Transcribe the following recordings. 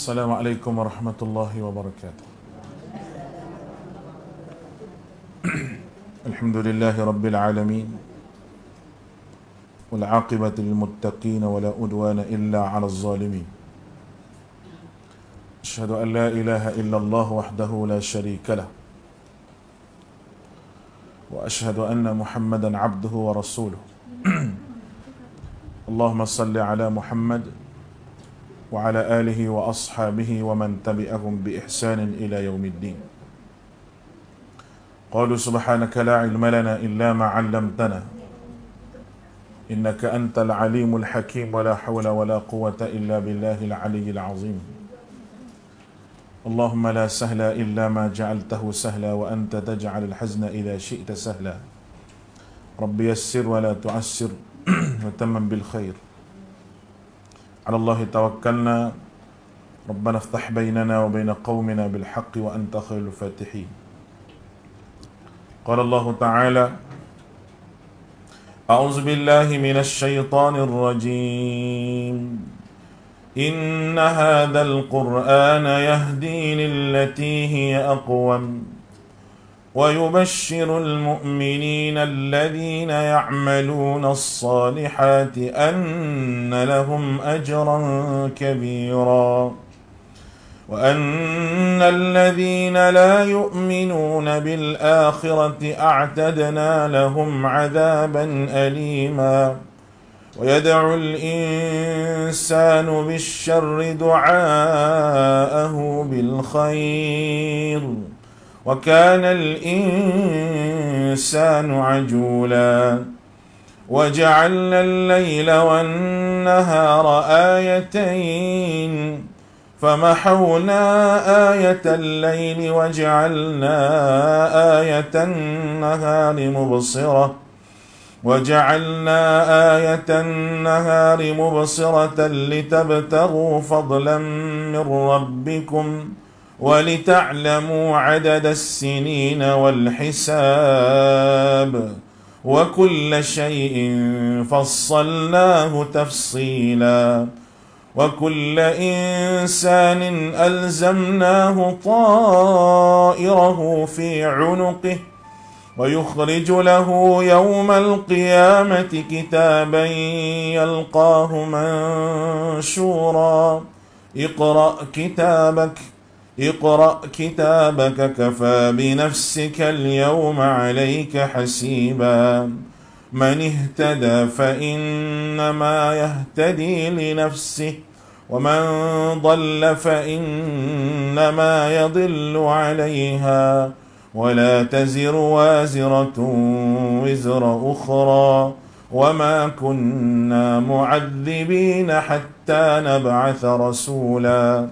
السلام عليكم ورحمة الله وبركاته الحمد لله رب العالمين والعاقبة للمتقين ولا أدوان إلا على الظالمين أشهد أن لا إله إلا الله وحده لا شريك له وأشهد أن محمدا عبده ورسوله اللهم صل على محمد وعلى آله وأصحابه ومن تبعهم بإحسان إلى يوم الدين قالوا سبحانك لا علم لنا إلا ما علمتنا إنك أنت العليم الحكيم ولا حول ولا قوة إلا بالله العلي العظيم اللهم لا سهل إلا ما جعلته سهلا وأنت تجعل الحزن إذا شئت سهلا رب يسر ولا تعسر وتمم بالخير على الله توكلنا ربنا افتح بيننا وبين قومنا بالحق وأنت خير الفاتحين قال الله تعالى أعوذ بالله من الشيطان الرجيم إن هذا القرآن يهدي للتي هي أقوم ويبشر المؤمنين الذين يعملون الصالحات أن لهم أجرا كبيرا وأن الذين لا يؤمنون بالآخرة أعتدنا لهم عذابا أليما ويدعو الإنسان بالشر دعاءه بالخير وكان الإنسان عجولا وجعلنا الليل والنهار آيتين فمحونا آية الليل وجعلنا آية النهار مبصرة وجعلنا آية النهار مبصرة لتبتغوا فضلا من ربكم ۖ ولتعلموا عدد السنين والحساب وكل شيء فصلناه تفصيلا وكل انسان الزمناه طائره في عنقه ويخرج له يوم القيامه كتابا يلقاه منشورا اقرا كتابك اقرأ كتابك كفى بنفسك اليوم عليك حسيبا من اهتدى فإنما يهتدي لنفسه ومن ضل فإنما يضل عليها ولا تزر وازرة وزر أخرى وما كنا معذبين حتى نبعث رسولا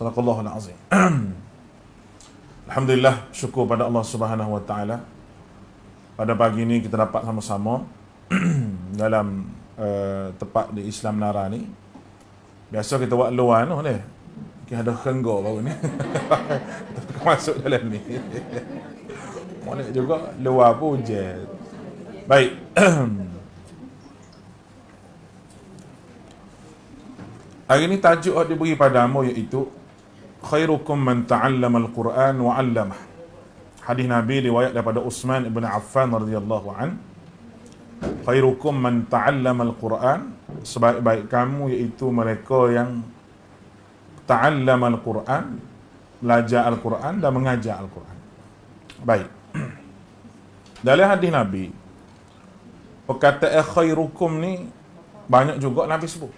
صدق الله العظيم Alhamdulillah syukur pada Allah Subhanahu Wa Taala. Pada pagi ini kita dapat sama-sama dalam uh, eh, tempat di Islam Nara ni. Biasa kita buat luar tu ni. Kita ada kenggo baru ni. kita masuk dalam ni. Mana juga luar pun je. Baik. Hari ini tajuk yang diberi padamu iaitu khairukum man ta'allama al-Quran wa 'allamah. Hadis Nabi riwayat daripada Uthman bin Affan radhiyallahu an. Khairukum man ta'allama al-Quran, sebaik-baik kamu iaitu mereka yang ta'allama al-Quran, belajar al-Quran dan mengajar al-Quran. Baik. Dari hadis Nabi perkataan eh, khairukum ni banyak juga Nabi sebut.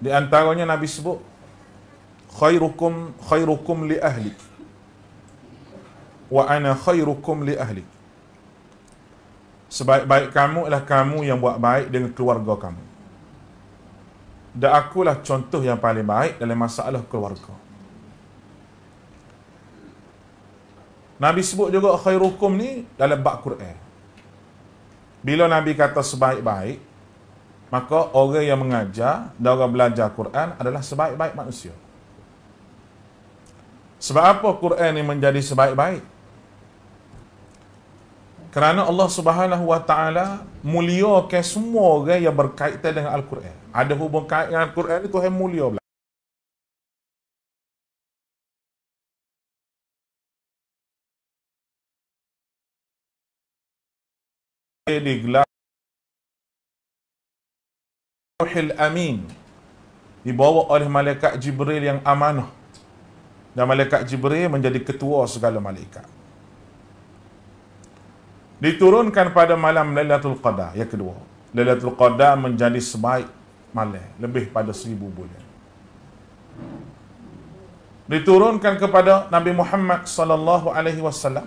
Di antaranya Nabi sebut khairukum khairukum li ahli wa ana khairukum li ahli sebaik-baik kamu ialah kamu yang buat baik dengan keluarga kamu dan akulah contoh yang paling baik dalam masalah keluarga Nabi sebut juga khairukum ni dalam bab Quran bila Nabi kata sebaik-baik maka orang yang mengajar dan orang belajar Quran adalah sebaik-baik manusia sebab apa Quran ini menjadi sebaik-baik? Kerana Allah Subhanahu Wa Taala muliakan semua orang yang berkaitan dengan Al-Quran. Ada hubung kait dengan Al-Quran itu yang mulia belaka. Ruhil Amin dibawa oleh malaikat Jibril yang amanah dan malaikat Jibril menjadi ketua segala malaikat. Diturunkan pada malam Lailatul Qadar yang kedua. Lailatul Qadar menjadi sebaik malam lebih pada seribu bulan. Diturunkan kepada Nabi Muhammad sallallahu alaihi wasallam.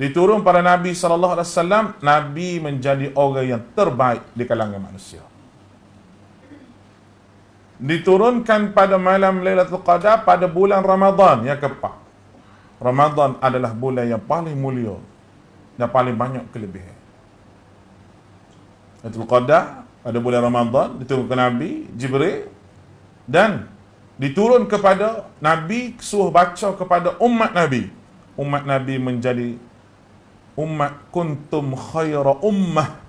Diturun pada Nabi sallallahu alaihi wasallam, Nabi menjadi orang yang terbaik di kalangan manusia diturunkan pada malam Lailatul Qadar pada bulan Ramadan yang keempat. Ramadan adalah bulan yang paling mulia dan paling banyak kelebihan. Lailatul Qadar pada bulan Ramadan diturunkan Nabi Jibril dan diturun kepada Nabi suruh baca kepada umat Nabi. Umat Nabi menjadi umat kuntum khaira ummah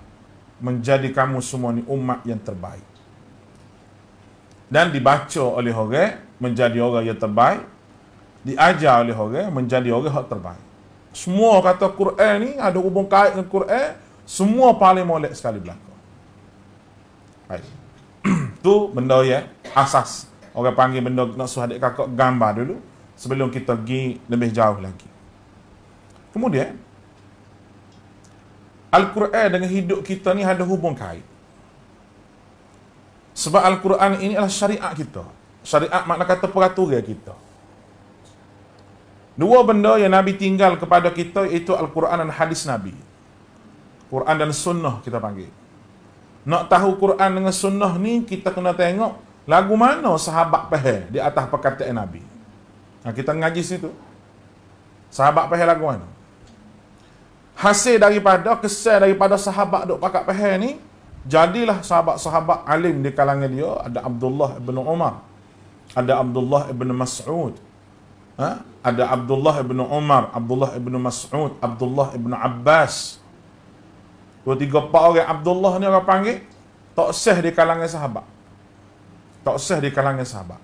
menjadi kamu semua ni umat yang terbaik dan dibaca oleh orang menjadi orang yang terbaik diajar oleh orang menjadi orang yang terbaik semua kata Quran ni ada hubung kait dengan Quran semua paling molek sekali belaka baik tu benda ya asas orang panggil benda nak suruh adik kakak gambar dulu sebelum kita pergi lebih jauh lagi kemudian Al-Quran dengan hidup kita ni ada hubung kait sebab Al-Quran ini adalah syariat kita. Syariat makna kata peraturan ya kita. Dua benda yang Nabi tinggal kepada kita iaitu Al-Quran dan hadis Nabi. Quran dan sunnah kita panggil. Nak tahu Quran dengan sunnah ni kita kena tengok lagu mana sahabat pehe di atas perkataan Nabi. Nah, ha, kita ngaji situ. Sahabat pehe lagu mana? Hasil daripada kesal daripada sahabat duk pakat pehe ni jadilah sahabat-sahabat alim di kalangan dia ada Abdullah ibn Umar ada Abdullah ibn Mas'ud ha? ada Abdullah ibn Umar Abdullah ibn Mas'ud Abdullah ibn Abbas dua tiga empat orang Abdullah ni orang panggil tak sah di kalangan sahabat tak sah di kalangan sahabat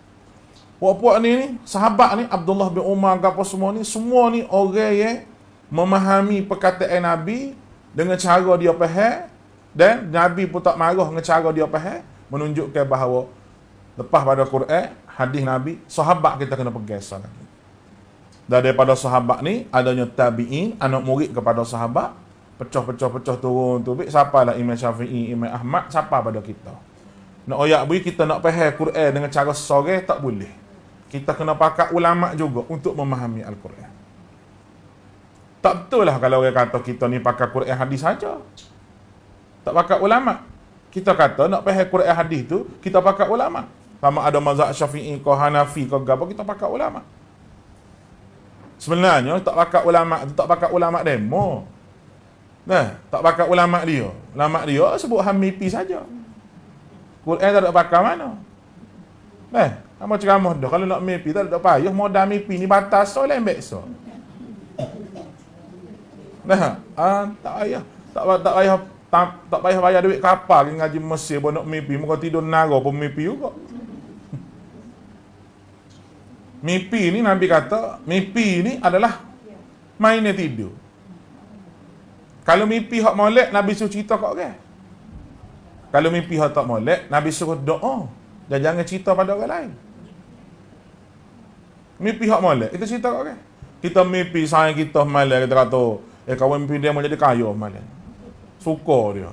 puak-puak ni ni sahabat ni Abdullah bin Umar apa semua ni semua ni orang yang memahami perkataan Nabi dengan cara dia faham dan Nabi pun tak marah dengan cara dia faham eh? menunjukkan bahawa lepas pada Quran, hadis Nabi, sahabat kita kena pergi lagi. Dan daripada sahabat ni adanya tabi'in, anak murid kepada sahabat, pecah-pecah-pecah turun tu siapa lah Imam Syafi'i, Imam Ahmad siapa pada kita. Nak oyak bui kita nak faham Quran dengan cara sore tak boleh. Kita kena pakai ulama juga untuk memahami Al-Quran. Tak betul lah kalau orang kata kita ni pakai Quran hadis saja tak pakai ulama. Kita kata nak faham Quran hadis tu, kita pakai ulama. Sama ada mazhab Syafi'i ke Hanafi ke gapo kita pakai ulama. Sebenarnya tak pakai ulama tak pakai ulama demo. Nah, tak pakai ulama dia. Ulama dia sebut hamipi saja. Quran tak ada pakai mana? Nah, sama ceramah dah kalau nak mimpi tak ada payah modal mimpi ni batas soleh beso. Nah, ah, tak ayah, Tak tak payah tak, tak payah bayar duit kapal ke ngaji Mesir pun nak mimpi muka tidur naga pun mimpi juga mimpi ni Nabi kata mimpi ni adalah mainnya tidur kalau mimpi hak molek Nabi suruh cerita kat orang kalau mimpi hak tak molek Nabi suruh doa dan jangan cerita pada orang lain mimpi hak molek kita cerita kat orang kita mimpi sayang kita malam kita kata eh kawan mimpi dia mau jadi kaya malam fuko dia.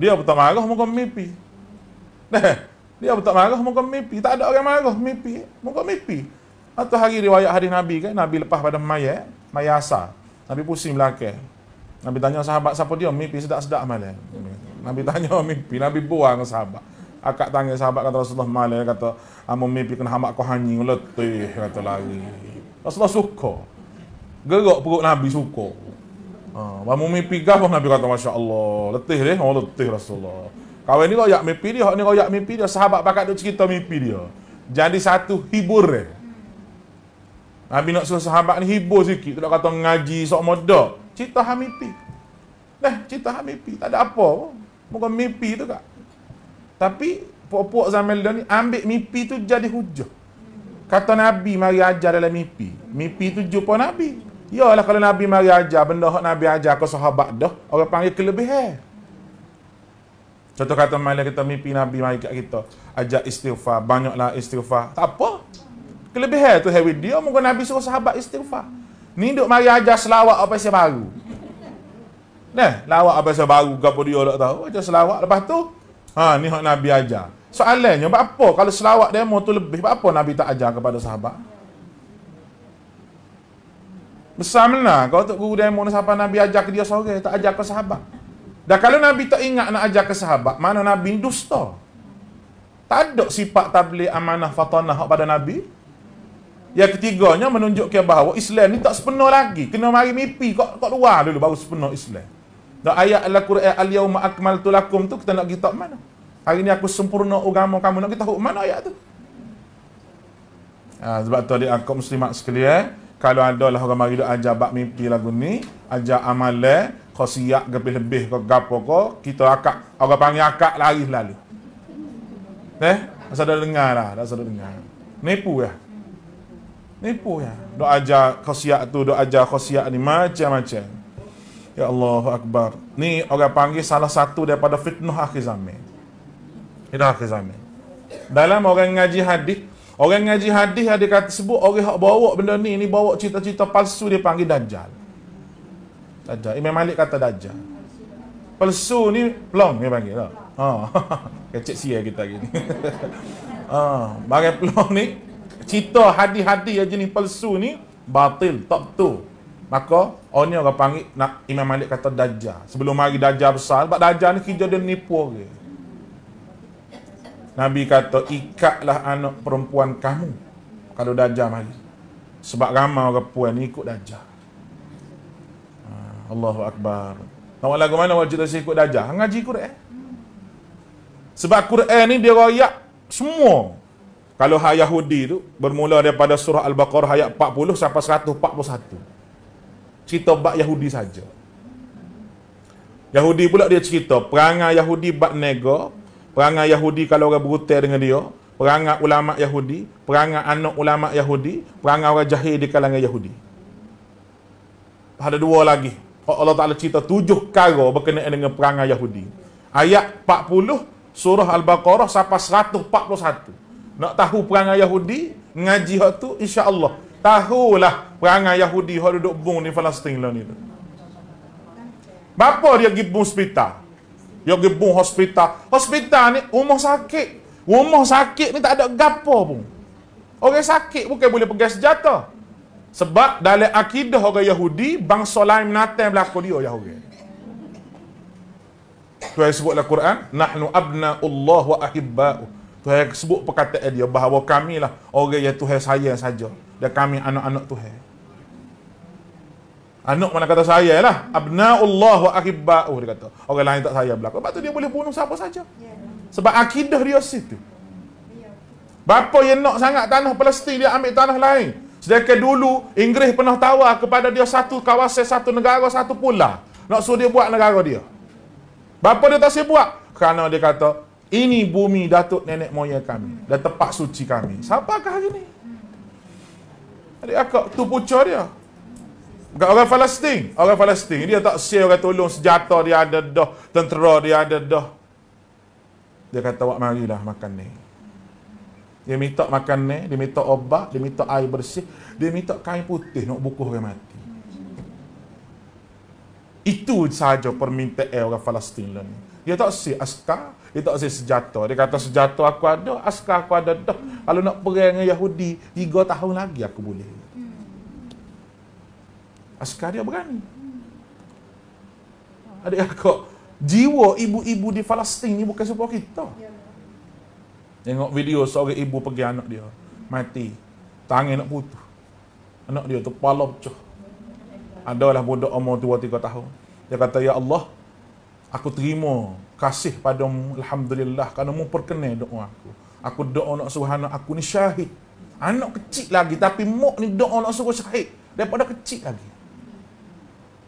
Dia pun tak marah muka mimpi. Nah, dia pun tak marah muka mimpi. Tak ada orang marah mimpi. Muka mimpi. Atau hari riwayat hadis Nabi kan, Nabi lepas pada maya, mayat asal. Nabi pusing belakang. Nabi tanya sahabat siapa dia, mimpi sedak-sedak malam. Nabi tanya mimpi, Nabi buang sahabat. Akak tanya sahabat kata Rasulullah malam, kata, Amu mimpi kena hamak kau hanying, letih, kata lari. Rasulullah suka. Gerak perut Nabi suka. Ha, bang mumi pigah pun Nabi kata Masya Allah. Letih dia. Oh letih Rasulullah. Kawan ni royak mimpi dia. Ni royak mimpi dia. Sahabat bakat dia cerita mimpi dia. Jadi satu hibur dia. Nabi nak suruh sahabat ni hibur sikit. Tak kata ngaji sok modok. Cerita ha mimpi. Nah, cerita ha mimpi. Tak ada apa. Muka mimpi tu kak. Tapi, puak-puak zaman dia ni ambil mimpi tu jadi hujah. Kata Nabi mari ajar dalam mimpi. Mimpi tu jumpa Nabi. Ya lah kalau Nabi mari ajar benda hak Nabi ajar ke sahabat dah, orang panggil kelebihan. Contoh kata malam kita mimpi Nabi mari kat kita, ajak istighfar, banyaklah istighfar. Tak apa. Kelebihan tu hewi dia mungkin Nabi suruh sahabat istighfar. Ni duk mari ajar selawat apa si baru. Nah, lawak apa si baru gapo dia tak tahu. Ajar selawat lepas tu, ha ni hak Nabi ajar. Soalannya, apa kalau selawat demo tu lebih, apa Nabi tak ajar kepada sahabat? Besar mana? Kau tu guru demo ni siapa Nabi ajak ke dia sore, tak ajak ke sahabat. Dan kalau Nabi tak ingat nak ajak ke sahabat, mana Nabi dusta? Tak ada sifat tabligh amanah fatanah pada Nabi. Yang ketiganya menunjukkan bahawa Islam ni tak sepenuh lagi. Kena mari mimpi kok kok luar dulu baru sepenuh Islam. Dan ayat Al-Quran al-yauma akmaltu lakum tu kita nak kita mana? Hari ni aku sempurna agama kamu nak kita mana ayat tu? Ha, sebab tu adik aku muslimat sekalian kalau ada lah orang mari ajar bab mimpi lagu ni, ajar amale, eh, kau lebih lebih ke gapo ko, kita akak orang panggil akak lari lalu. Eh, masa dah dengar lah, dah sudah dengar. Nipu ya. Nipu ya. Doa ajar kau tu, doa ajar kau ni macam-macam. Ya Allah Akbar. Ni orang panggil salah satu daripada fitnah akhir zaman. Fitnah akhir zaman. Dalam orang ngaji hadis, Orang ngaji hadis ada kata sebut orang hak bawa benda ni ni bawa cerita-cerita palsu dia panggil dajjal. Dajjal. Imam Malik kata dajjal. Palsu ni plong dia panggil tak? Lah. Ha. Kecik sia kita gini. ha, bagai plong ni cerita hadis-hadis yang jenis palsu ni batil, tak betul. Maka orang ni orang panggil nak Imam Malik kata dajjal. Sebelum hari dajjal besar sebab dajjal ni kerja dia menipu orang. Nabi kata ikatlah anak perempuan kamu kalau dajah mari. Sebab ramai orang perempuan ni ikut dajah. Ha, Allahu akbar. Tahu lagu mana wajib saya ikut dajah? Ngaji Quran. Sebab Quran ni dia royak semua. Kalau hak Yahudi tu bermula daripada surah Al-Baqarah ayat 40 sampai 141. Cerita bab Yahudi saja. Yahudi pula dia cerita perangai Yahudi bab negara perangai Yahudi kalau orang berhutang dengan dia, perangai ulama Yahudi, perangai anak ulama Yahudi, perangai orang jahil di kalangan Yahudi. Ada dua lagi. Allah Ta'ala cerita tujuh kara berkenaan dengan perangai Yahudi. Ayat 40 surah Al-Baqarah sampai 141. Nak tahu perangai Yahudi, ngaji hak tu insya-Allah tahulah perangai Yahudi hak duduk bung ni, Palestin lah ni tu. Bapa dia pergi bung hospital? yang gebung hospital. Hospital ni rumah sakit. Rumah sakit ni tak ada gapo pun. Orang sakit bukan boleh pegang senjata. Sebab dalam akidah orang Yahudi, bangsa lain menatang berlaku dia Yahudi. Tu yang sebut dalam Quran, nahnu abna'ullah wa ahibba'u. Tu yang sebut perkataan dia bahawa kamilah orang yang Tuhan sayang saja dan kami anak-anak Tuhan. Anak mana kata saya lah. Abna'ullah wa akibba'uh dia kata. Orang lain tak saya belakang. Sebab tu dia boleh bunuh siapa saja. Sebab akidah dia situ. Bapa yang nak sangat tanah Palestin dia ambil tanah lain. Sedangkan dulu Inggeris pernah tawar kepada dia satu kawasan, satu negara, satu pula. Nak suruh dia buat negara dia. Bapa dia tak siap buat. Kerana dia kata, ini bumi datuk nenek moyang kami. Dan tempat suci kami. Siapakah hari ni? Adik akak, tu pucuk dia. Bukan orang Palestin. Orang Palestin dia tak sia orang tolong senjata dia ada dah, tentera dia ada dah. Dia kata awak marilah makan ni. Dia minta makan ni, dia minta obat, dia minta air bersih, dia minta kain putih nak bukuh orang mati. Itu sahaja permintaan eh, orang Palestin lah ni. Dia tak si askar, dia tak si senjata. Dia kata senjata aku ada, askar aku ada dah. Kalau nak perang dengan Yahudi, tiga tahun lagi aku boleh askar dia berani. Adik aku, jiwa ibu-ibu di Palestin ni bukan sebuah kita. Tengok video seorang ibu pergi anak dia mati. Tangan nak putus. Anak dia tu kepala pecah. Adalah budak umur 2 tiga tahun. Dia kata ya Allah, aku terima kasih pada padamu alhamdulillah kerana mu perkenal doa aku. Aku doa nak suruh anak aku ni syahid. Anak kecil lagi tapi mok ni doa nak suruh syahid daripada kecil lagi.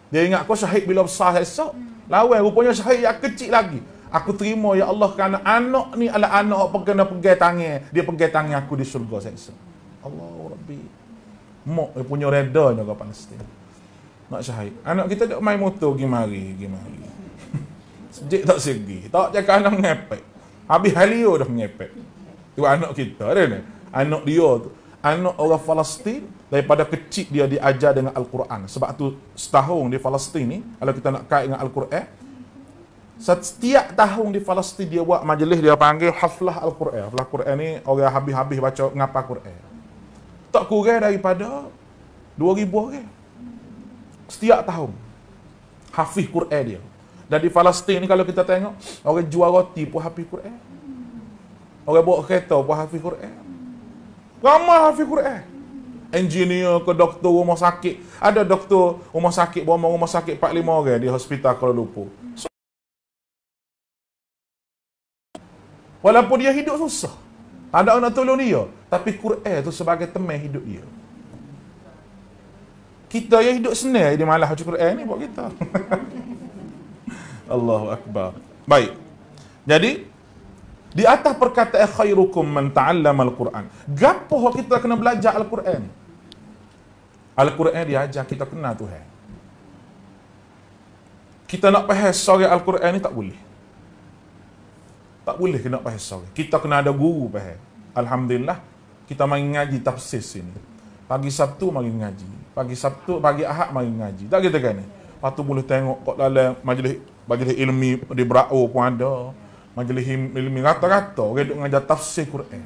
Dia ingat kau syahid bila besar esok. Hmm. Lawan rupanya syahid yang kecil lagi. Aku terima ya Allah kerana anak ni adalah anak apa kena pegai tangan. Dia pegai tangan aku di surga seksa. Allah Rabbi. Mok dia punya reda juga Palestin. Nak syahid. Anak kita tak main motor pergi mari. Pergi mari. Sejik tak segi. Tak cakap anak ngepek. Habis halio dah ngepek. Itu anak kita. Ada ni. Anak dia tu anak orang Palestin daripada kecil dia diajar dengan Al-Quran. Sebab tu setahun di Palestin ni kalau kita nak kait dengan Al-Quran setiap tahun di Palestin dia buat majlis dia panggil haflah Al-Quran. Haflah Al-Quran ni orang habis-habis baca ngapa Quran. Tak kurang daripada 2000 orang. Setiap tahun hafiz Quran dia. Dan di Palestin ni kalau kita tengok orang jual roti pun hafiz Quran. Orang bawa kereta pun hafiz Quran. Ramah hafiz Quran. Engineer ke doktor rumah sakit. Ada doktor rumah sakit, bawa rumah sakit 45 orang di hospital kalau lupa. So, walaupun dia hidup susah. Tak ada orang nak tolong dia. Tapi Quran tu sebagai teman hidup dia. Kita yang hidup senang di malah baca Quran ni buat kita. Allahu Akbar. Baik. Jadi, di atas perkataan eh, khairukum man ta'allama al-Quran. Gapo kita kena belajar al-Quran? Al-Quran dia ajar kita kenal Tuhan. Kita nak faham sorry al-Quran ni tak boleh. Tak boleh kita nak faham sore. Kita kena ada guru faham. Alhamdulillah kita main ngaji tafsir sini. Pagi Sabtu mari ngaji. Pagi Sabtu, pagi Ahad mari ngaji. Tak kita kan ni. boleh tengok kok dalam majlis majlis ilmi di Berau pun ada majlis ilmi rata-rata orang duk ngajar tafsir Quran.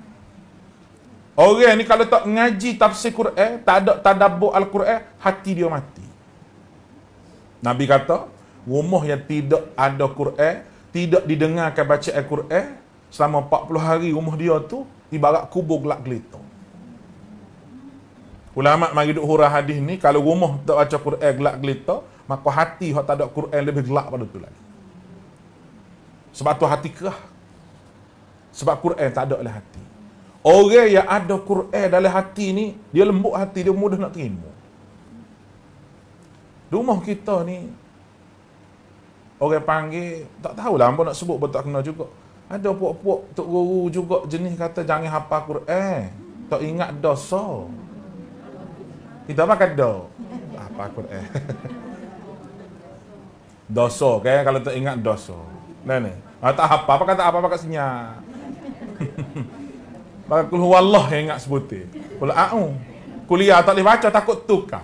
Orang ni kalau tak ngaji tafsir Quran, tak ada tadabbur Al-Quran, hati dia mati. Nabi kata, rumah yang tidak ada Quran, tidak didengarkan baca Al-Quran selama 40 hari rumah dia tu ibarat kubur gelap gelita. Ulama mari duk hurah hadis ni kalau rumah tak baca Quran gelap gelita, maka hati hak tak ada Quran lebih gelap pada tu lagi. Sebab tu hati kerah. Sebab Quran tak ada oleh hati. Orang yang ada Quran dalam hati ni, dia lembut hati, dia mudah nak terima. Rumah kita ni, orang panggil, tak tahulah apa nak sebut, betul tak kena juga. Ada puak-puak, Tok Guru juga jenis kata, jangan hafal Quran. Tak ingat dosa. Kita makan do. Hafal Quran. dosa, kan? Kalau tak ingat dosa. Nana. Ha, ah, tak apa apa kata apa apa kat senyap. Pakai kul huwallah yang ingat sebuti. Kul a'u. Ah, oh. Kuliah tak boleh baca takut tukar.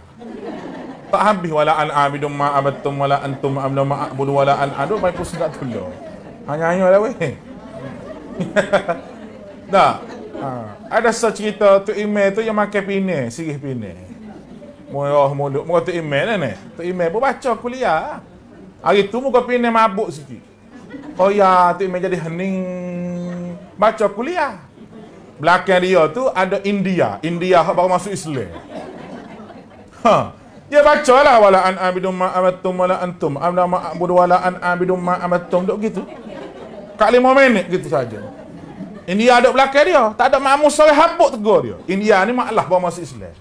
Tak habis wala an abidum ma abattum wala antum amna ma abudu wala an adu mai pun sedak tulu. Hanya-hanya lah weh. Dah. Ha. Ada satu cerita tu email tu yang makan pine, sirih pine. Murah muluk, muka tu email lah ni. Tu email pun baca kuliah. Hari tu muka pine mabuk sikit. Oh ya tu imej jadi hening. Baca kuliah. Belakang dia tu ada India. India hak baru masuk Islam. Ha. Ya baca lah wala an abidum ma amattum wala antum amna ma abudu wala an abidum ma amattum dok gitu. Kak lima minit gitu saja. India ada belakang dia. Tak ada makmum sore habuk tegur dia. India ni maklah bawa masuk Islam.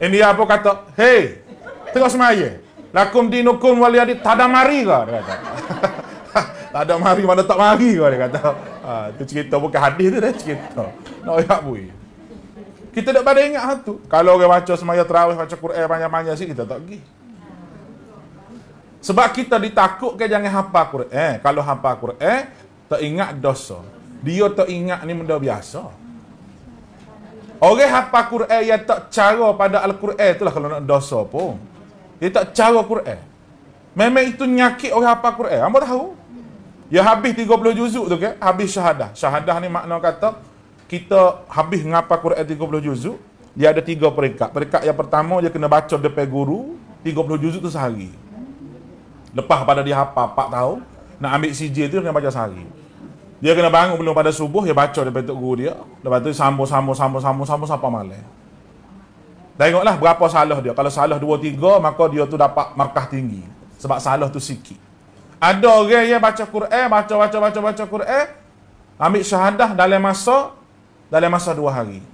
India apa kata, hey, tengok semaya. Lakum dinukum wali adit tadamari ke? Dia Tak ada mari mana tak mari kau dia kata. Ha, tu cerita bukan hadis tu dah cerita. Nak no, ayat bui. Kita tak pada ingat satu. Kalau orang baca semaya terawih, baca Quran banyak-banyak sih kita tak pergi. Sebab kita ditakutkan jangan hafal Quran. Eh, kalau hafal Quran, tak ingat dosa. Dia tak ingat ni benda biasa. Orang hafal Quran yang tak cara pada Al-Quran itulah kalau nak dosa pun. Dia tak cara Quran. Memang itu nyakit orang hafal Quran. Ambo tahu? Ya habis 30 juzuk tu ke? Okay? Habis syahadah. Syahadah ni makna kata kita habis ngapa Quran 30 juzuk, dia ada tiga peringkat. Peringkat yang pertama dia kena baca depan guru 30 juzuk tu sehari. Lepas pada dia hafal 4 tahun, nak ambil CJ tu dia kena baca sehari. Dia kena bangun belum pada subuh dia baca depan tok guru dia. Lepas tu sambung sambung sambung sambung sambung sampai malam. Tengoklah berapa salah dia. Kalau salah 2 3 maka dia tu dapat markah tinggi. Sebab salah tu sikit. Ada orang yang baca Quran, baca baca baca baca Quran, ambil syahadah dalam masa dalam masa dua hari.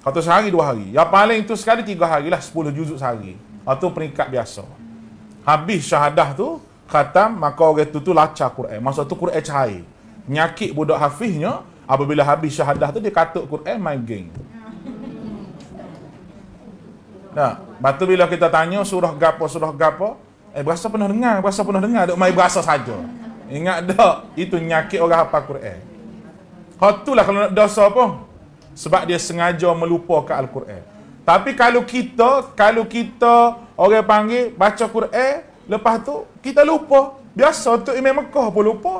Atau sehari dua hari. Yang paling itu sekali tiga hari lah, sepuluh juzuk sehari. Atau peringkat biasa. Habis syahadah tu, khatam, maka orang itu tu laca Quran. Masa tu Quran cahaya. Nyakit budak hafiznya, apabila habis syahadah tu, dia katuk Quran, main geng. Nah, batu bila kita tanya surah gapo surah gapo Eh berasa pernah dengar, berasa pernah dengar, dok mai berasa saja. Ingat dok itu nyakit orang hafal Quran. Hatulah kalau nak dosa apa? Sebab dia sengaja melupakan Al-Quran. Tapi kalau kita, kalau kita orang panggil baca Quran, lepas tu kita lupa. Biasa tu Imam Mekah pun lupa.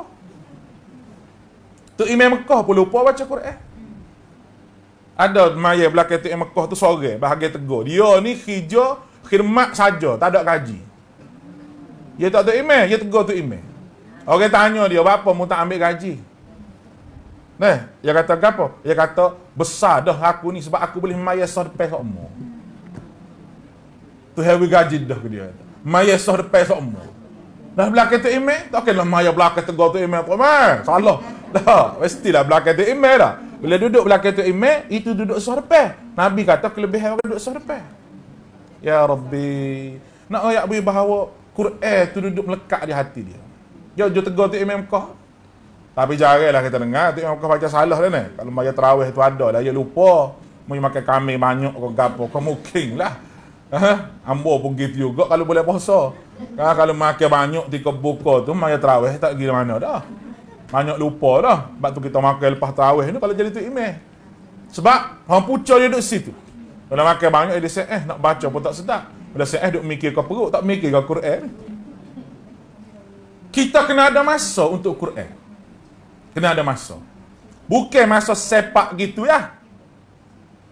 Tu Imam Mekah pun lupa baca Quran. Ada mayat belakang tu Imam Mekah tu sore, bahagia tegur. Dia ni hijau khidmat saja, tak ada kaji. Dia tak tu email, dia tegur tu email. Orang tanya dia, apa mu tak ambil gaji? Neh, dia kata apa? Dia kata, besar dah aku ni sebab aku boleh maya sah depan sok mu. Tu hewi gaji dah ke dia. Maya sah depan sok mu. Dah belakang tu email, tak kena maya belakang tegur tu email. Tu email, salah. Dah, mestilah belakang tu email dah. Bila duduk belakang tu imam, itu duduk sorpe. Nabi kata kelebihan orang duduk sorpe. Ya Rabbi. Nak ayat beri bahawa Quran tu duduk melekat di hati dia. Dia jauh tegur tu Imam Kah. Tapi jaranglah kita dengar tu Imam Kah baca salah dah ni. Kalau baca terawih tu ada lah. Dia lupa. Mungkin makan kami banyak ke gapo. Kau mungkin lah. Ha? Ambo pun gitu juga kalau boleh puasa. Nah, ha, kalau makan banyak di kebuka tu, maya terawih tak pergi mana dah. Banyak lupa dah. Sebab tu kita makan lepas terawih ni kalau jadi tu imeh. Sebab orang pucuk dia duduk situ. Kalau makan banyak dia say, eh nak baca pun tak sedap. Bila saya eh duk mikir kau perut tak mikir kau Quran. Kita kena ada masa untuk Quran. Kena ada masa. Bukan masa sepak gitu ya.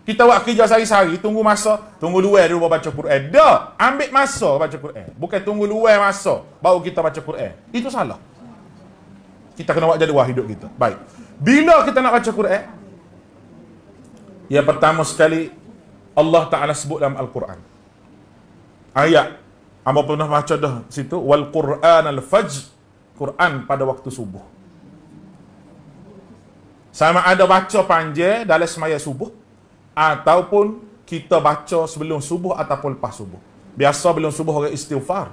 Kita buat kerja sehari-hari, tunggu masa, tunggu luar dulu baru baca Quran. Dah, ambil masa baca Quran. Bukan tunggu luar masa baru kita baca Quran. Itu salah. Kita kena buat jadual hidup kita. Baik. Bila kita nak baca Quran? Yang pertama sekali Allah Taala sebut dalam Al-Quran ayat Ambo pernah baca dah situ wal Quran al Fajr Quran pada waktu subuh. Sama ada baca panje, dalam semaya subuh ataupun kita baca sebelum subuh ataupun lepas subuh. Biasa sebelum subuh orang istighfar.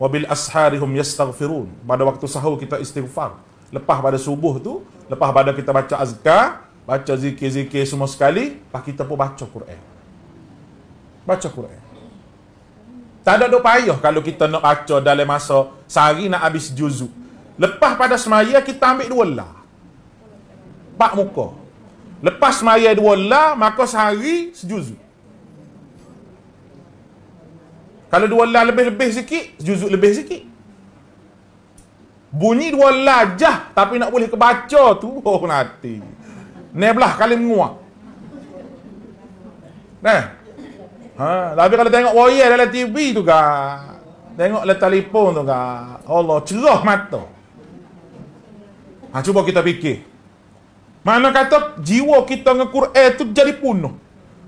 Wabil asharihum yastaghfirun. Pada waktu sahur kita istighfar. Lepas pada subuh tu, lepas pada kita baca azkar, baca zikir-zikir semua sekali, lepas kita pun baca Quran. Baca Quran. Tak ada dok payah kalau kita nak kaca dalam masa sehari nak habis juzuk. Lepas pada semaya kita ambil dua lah. Pak muka. Lepas semaya dua lah, maka sehari sejuzuk. Kalau dua lah lebih-lebih sikit, sejuzuk lebih sikit. Bunyi dua lah jah, tapi nak boleh kebaca tu, oh nanti. Neblah kali menguak. Nah, Ha? Tapi kalau tengok wire dalam TV tu ke, tengok dalam telefon tu ke, Allah cerah mata. Ha, cuba kita fikir. Mana kata jiwa kita dengan Quran tu jadi punuh.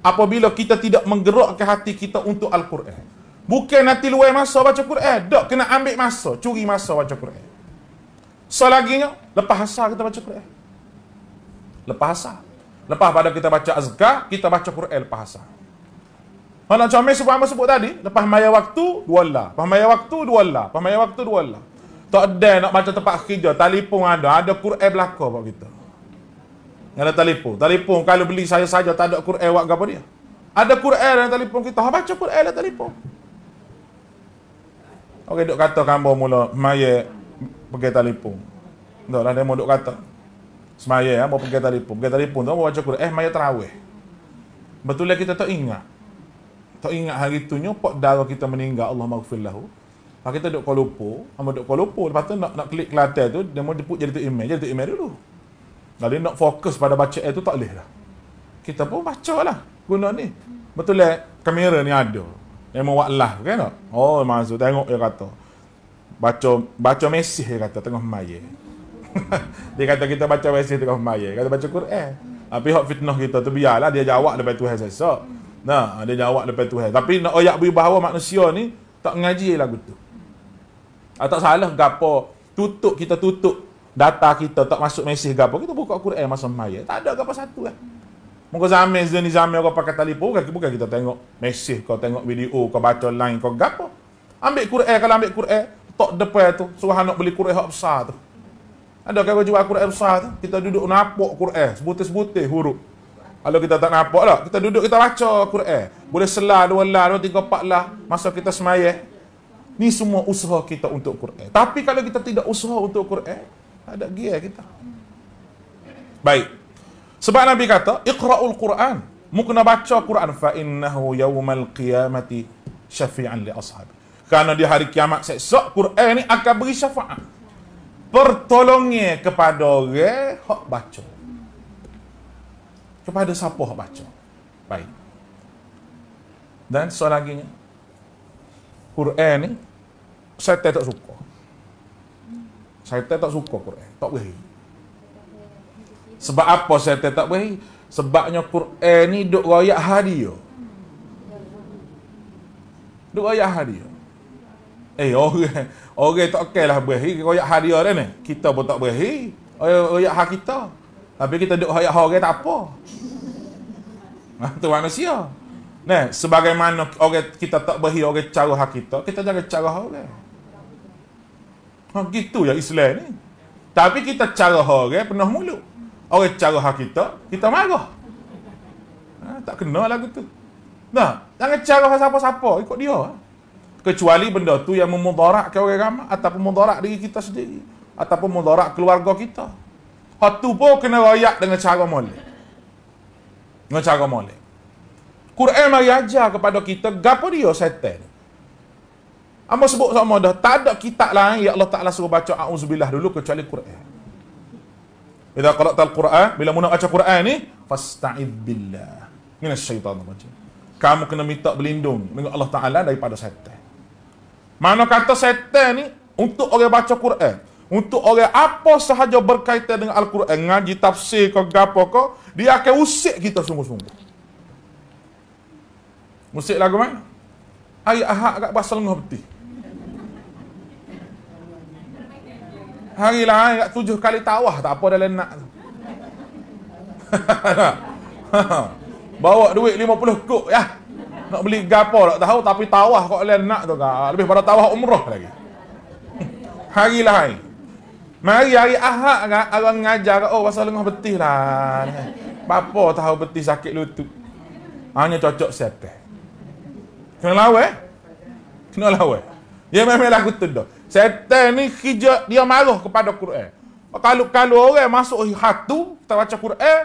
Apabila kita tidak menggerakkan hati kita untuk Al-Quran. Bukan nanti luar masa baca Quran. Tak kena ambil masa, curi masa baca Quran. Selaginya, lepas asal kita baca Quran. Lepas asal. Lepas pada kita baca azkar, kita baca Quran lepas asal. Kalau comel sebab apa sebut tadi, lepas maya waktu, dua lah. Lepas maya waktu, dua lah. Lepas maya waktu, dua lah. Tak ada nak macam tempat kerja, telefon ada. Ada Quran belakang buat kita. Ada telefon. Telefon kalau beli saya saja tak ada Quran buat apa dia. Ada Quran dalam telefon kita. Ha baca Quran dalam telefon. Okey, duk kata kamu mula maya pergi telefon. Tak lah, dia mula duk kata. Semaya, ya, mau pergi telefon. Pergi telefon tu, mau baca Quran. Eh, maya terawih. Betul lah kita tak ingat tak ingat hari tu nyopak darah kita meninggal Allah maghfirlahu Lepas kita duduk kolopo, sama duduk kolopo. Lepas tu nak, nak klik kelantan tu, dia mahu jeput jadi tu email. Jadi tu email dulu. Jadi nak fokus pada baca air tu tak boleh lah. Kita pun baca lah guna ni. Betul lah kamera ni ada. Yang mahu waklah. Kan tak? Oh, masuk. Tengok dia kata. Baca baca mesih dia kata tengah maya. dia kata kita baca mesih tengah maya. Kata baca Quran. Tapi ah, hak fitnah kita tu biarlah dia jawab daripada Tuhan sesak. So. Nah, ah, dia jawab depan Tuhan. Tapi nak oyak bagi bahawa manusia ni tak ngaji lagu tu. Ah, tak salah gapo tutup kita tutup data kita tak masuk mesej gapo. Kita buka Quran masa maya. Tak ada gapo satu lah. Muka zaman ni zaman orang pakai telefon bukan, bukan kita tengok mesej kau tengok video kau baca line kau gapo. Ambil Quran kalau ambil Quran tok depan tu suruh anak beli Quran hak besar tu. Ada kau jual Quran besar tu kita duduk napok Quran sebutir-sebutir huruf. Kalau kita tak nampak lah, kita duduk kita baca Quran. Boleh selah dua lah, dua tiga empat lah masa kita semaya. Ni semua usaha kita untuk Quran. Tapi kalau kita tidak usaha untuk Quran, tak ada gear kita. Baik. Sebab Nabi kata, "Iqra'ul Quran." mukna baca Quran fa innahu yaumal qiyamati syafi'an li ashab. Karena di hari kiamat sesak Quran ni akan beri syafaat. Pertolongnya kepada orang yang baca. Kepada siapa hak baca? Baik. Dan soal selaginya Quran ni saya tak suka. Saya tak suka Quran, tak boleh. Sebab apa saya tak boleh? Sebabnya Quran ni duk royak hadiah. Duk royak hadiah. Eh, orang orang tak okeylah berhi royak hadiah dia ni. Kita pun tak berhi. Eh, royak hak kita. Habis kita duduk hayat orang tak apa. Itu ha, manusia. Nah, sebagaimana orang kita tak beri orang cara hak kita, kita jaga cara orang. Ha, gitu ya Islam ni. Tapi kita cara orang penuh mulut. Orang cara hak kita, kita marah. Ha, tak kena lagu tu. Nah, jangan cara siapa-siapa, ikut dia. Kecuali benda tu yang memudaratkan orang ramai ataupun memudarat diri kita sendiri ataupun memudarat keluarga kita. Patu pun kena royak dengan cara molek. Dengan cara molek. Quran mari ajar kepada kita gapo dia setan. Apa sebut sama dah, tak ada kitab lain yang Allah Taala suruh baca auzubillah dulu kecuali Quran. Bila qara'at al-Quran, bila munak baca Quran ni, fasta'iz billah minasy syaitan rajim. Kamu kena minta berlindung dengan Allah Taala daripada setan. Mana kata setan ni untuk orang baca Quran? untuk orang apa sahaja berkaitan dengan Al-Quran, ngaji, tafsir, ke apa ke, dia akan usik kita sungguh-sungguh. Musik lagu mana? Hari ahak agak basal ngah beti. Hari lah, agak tujuh kali tawah, tak apa dah lenak. Bawa duit lima puluh kuk, ya. Nak beli gapo tak tahu, tapi tawah kok lenak tu. Lebih pada tawah umrah lagi. Hari lah, Mari hari ahak kan, orang ngajar, oh pasal lengah betih lah. Bapa tahu betih sakit lutut. Hanya cocok siapa. Kena lawa eh? Kena lawa Dia ya, memang lah kutut dah. Setan ni kerja, dia marah kepada Quran. Kalau kalau orang masuk hatu, tak baca Quran,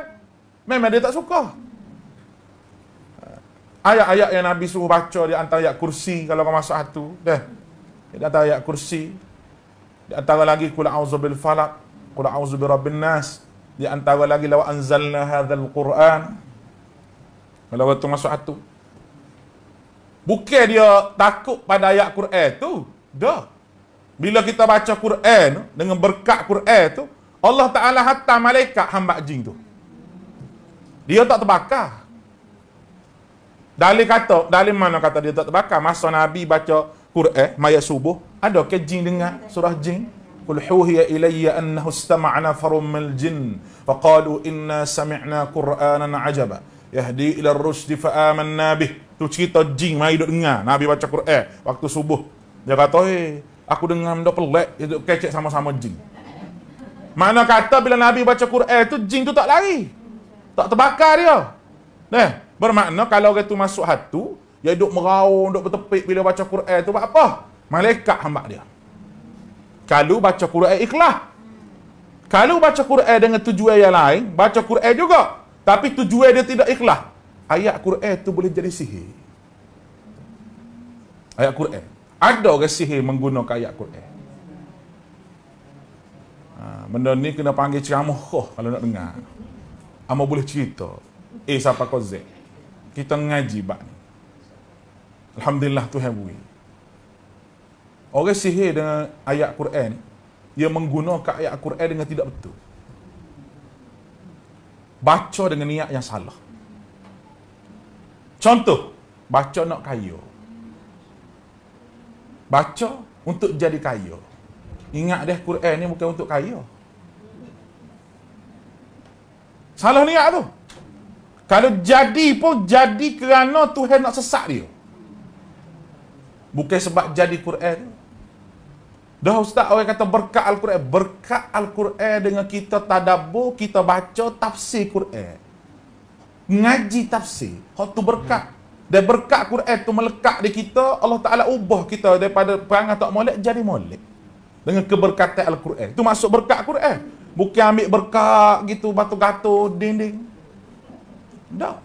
memang dia tak suka. Ayat-ayat yang Nabi suruh baca dia antara ayat kursi kalau kau masuk hatu. Dah. Di ayat kursi. Di antara lagi kul auzu bil falaq, kul auzu bi nas. Di antara lagi law anzalna hadzal Quran. Kalau waktu masuk satu. Bukan dia takut pada ayat Quran tu. Dah. Bila kita baca Quran dengan berkat Quran tu, Allah Taala hantar malaikat hamba jin tu. Dia tak terbakar. Dalil kata, dalil mana kata dia tak terbakar? Masa Nabi baca Quran maya subuh ada ke jin dengar surah jin qul huwa ilayya annahu istama'a nafarum mil jin fa qalu inna sami'na qur'anan ajaba yahdi ila ar-rusyd fa amanna bih tu cerita jin mai duk dengar nabi baca Quran waktu subuh dia kata hey, eh, aku dengar benda pelik itu kecek sama-sama jin mana kata bila nabi baca Quran tu jin tu tak lari tak terbakar dia Nah, bermakna kalau orang tu masuk hatu, dia duduk meraung, duduk bertepik bila baca Quran tu buat apa? Malaikat hamba dia. Kalau baca Quran ikhlas. Kalau baca Quran dengan tujuan yang lain, baca Quran juga. Tapi tujuan dia tidak ikhlas. Ayat Quran tu boleh jadi sihir. Ayat Quran. Ada orang sihir menggunakan ayat Quran. Ha, benda ni kena panggil ceramah khuh kalau nak dengar. Amo boleh cerita. Eh, siapa kau Z? Kita ngaji bak ni. Alhamdulillah Tuhan bui. Orang sihir dengan ayat Quran, dia menggunakan ayat Quran dengan tidak betul. Baca dengan niat yang salah. Contoh, baca nak kaya. Baca untuk jadi kaya. Ingat dah Quran ni bukan untuk kaya. Salah niat tu. Kalau jadi pun jadi kerana Tuhan nak sesak dia. Bukan sebab jadi Quran. Dah ustaz orang kata berkat Al-Quran. Berkat Al-Quran dengan kita tadabur, kita baca tafsir Quran. Ngaji tafsir. kau tu berkat. Dan berkat Quran tu melekat di kita, Allah Ta'ala ubah kita daripada perangai tak molek jadi molek. Dengan keberkatan Al-Quran. Tu masuk berkat Quran. Bukan ambil berkat gitu, batu gato, dinding. Tak.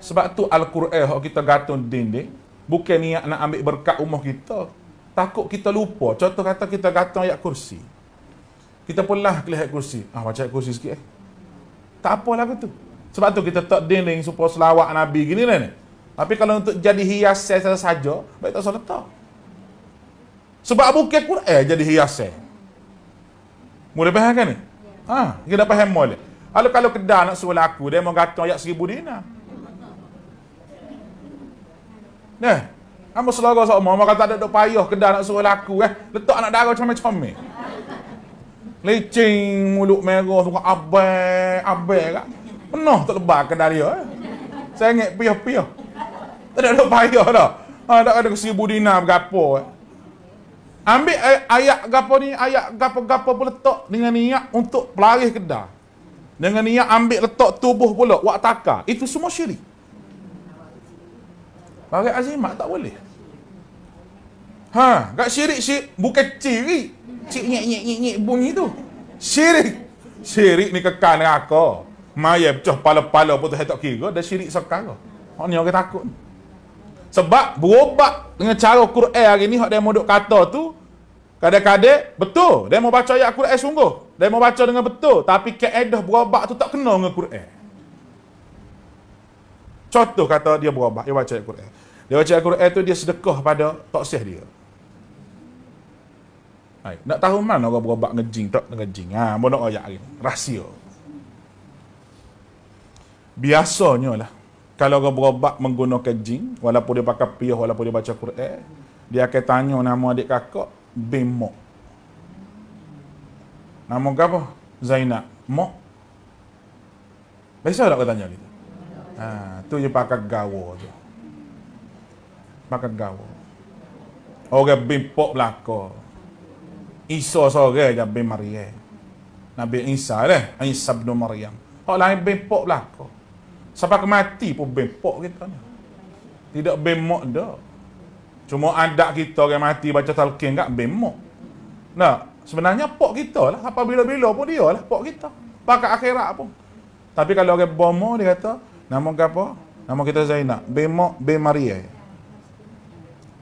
Sebab tu Al-Quran kita gantung dinding. Bukan niat nak ambil berkat rumah kita. Takut kita lupa. Contoh kata kita kata ayat kursi. Kita pelah kelihatan lihat kursi. Ah, baca ayat kursi sikit eh. Tak apalah aku tu. Sebab tu kita tak dinding supaya selawat Nabi gini lah ni. Tapi kalau untuk jadi hiasan saja, saja baik tak salah tak. Sebab bukan Quran jadi hiasan. Mula faham kan ni? Ha, kita dapat hemol. Kalau kalau kedai nak suruh aku, dia mau kata ayat seribu dinar. Neh. Kamu selera sama. Mama tak ada duk payah kedah nak suruh laku eh. Letak anak darah macam macam ni. Licin, mulut merah, suka abek, abek kan. Penuh tak lebar kedah dia eh. Saya ingat piah-piah. Tak ada duk payah dah. Ha, tak ada seribu dinar berapa eh. Ambil ay- ayat gapo ni, ayak gapo-gapo pun letak dengan niat untuk pelarih kedah. Dengan niat ambil letak tubuh pula, wak takar. Itu semua syirik. Pakai azimat tak boleh. Ha, gak syirik syirik bukan ciri. Cik nyek nyek nyek nyek bunyi tu. Syirik. Syirik ni kekal dengan aku. Maya pecah pala-pala pun tu saya tak kira. Dah syirik sekarang. Hak oh, ni orang takut. Sebab berobat dengan cara Quran hari ni. Hak dia mau kata tu. Kadang-kadang betul. Dia mau baca ayat Quran sungguh. Dia mau baca dengan betul. Tapi keedah berobat tu tak kena dengan Quran. Contoh kata dia berobat. Dia baca ayat Quran. Dia baca Al-Quran tu dia sedekah pada toksih dia. Hai, nak tahu mana orang berobat ngejing tak ngejing. Ha, mau nak ayat lagi. Rahsia. Biasanya lah. Kalau orang berobat menggunakan jin, walaupun dia pakai piah, walaupun dia baca Quran, dia akan tanya nama adik kakak, bin Mok. Nama apa? Zainab. Mok. Biasa tak kau tanya gitu? Ha, tu je pakai gawa tu pakat gawa. Orang bin pok belaka. Isa sore dia bin Maria. Nabi Isa leh, Isa bin Maryam. Hak lain bin pok belaka. Sampai kemati pun bin pok kita ni. Tidak bin mok dah. Cuma adat kita yang mati baca talqin enggak bin mok. Nah, sebenarnya pok kita lah. Apa bila-bila pun dia lah pok kita. Pakat akhirat pun. Tapi kalau orang bomo dia kata, nama apa? Nama kita Zainab. Bin mok, bin Maria.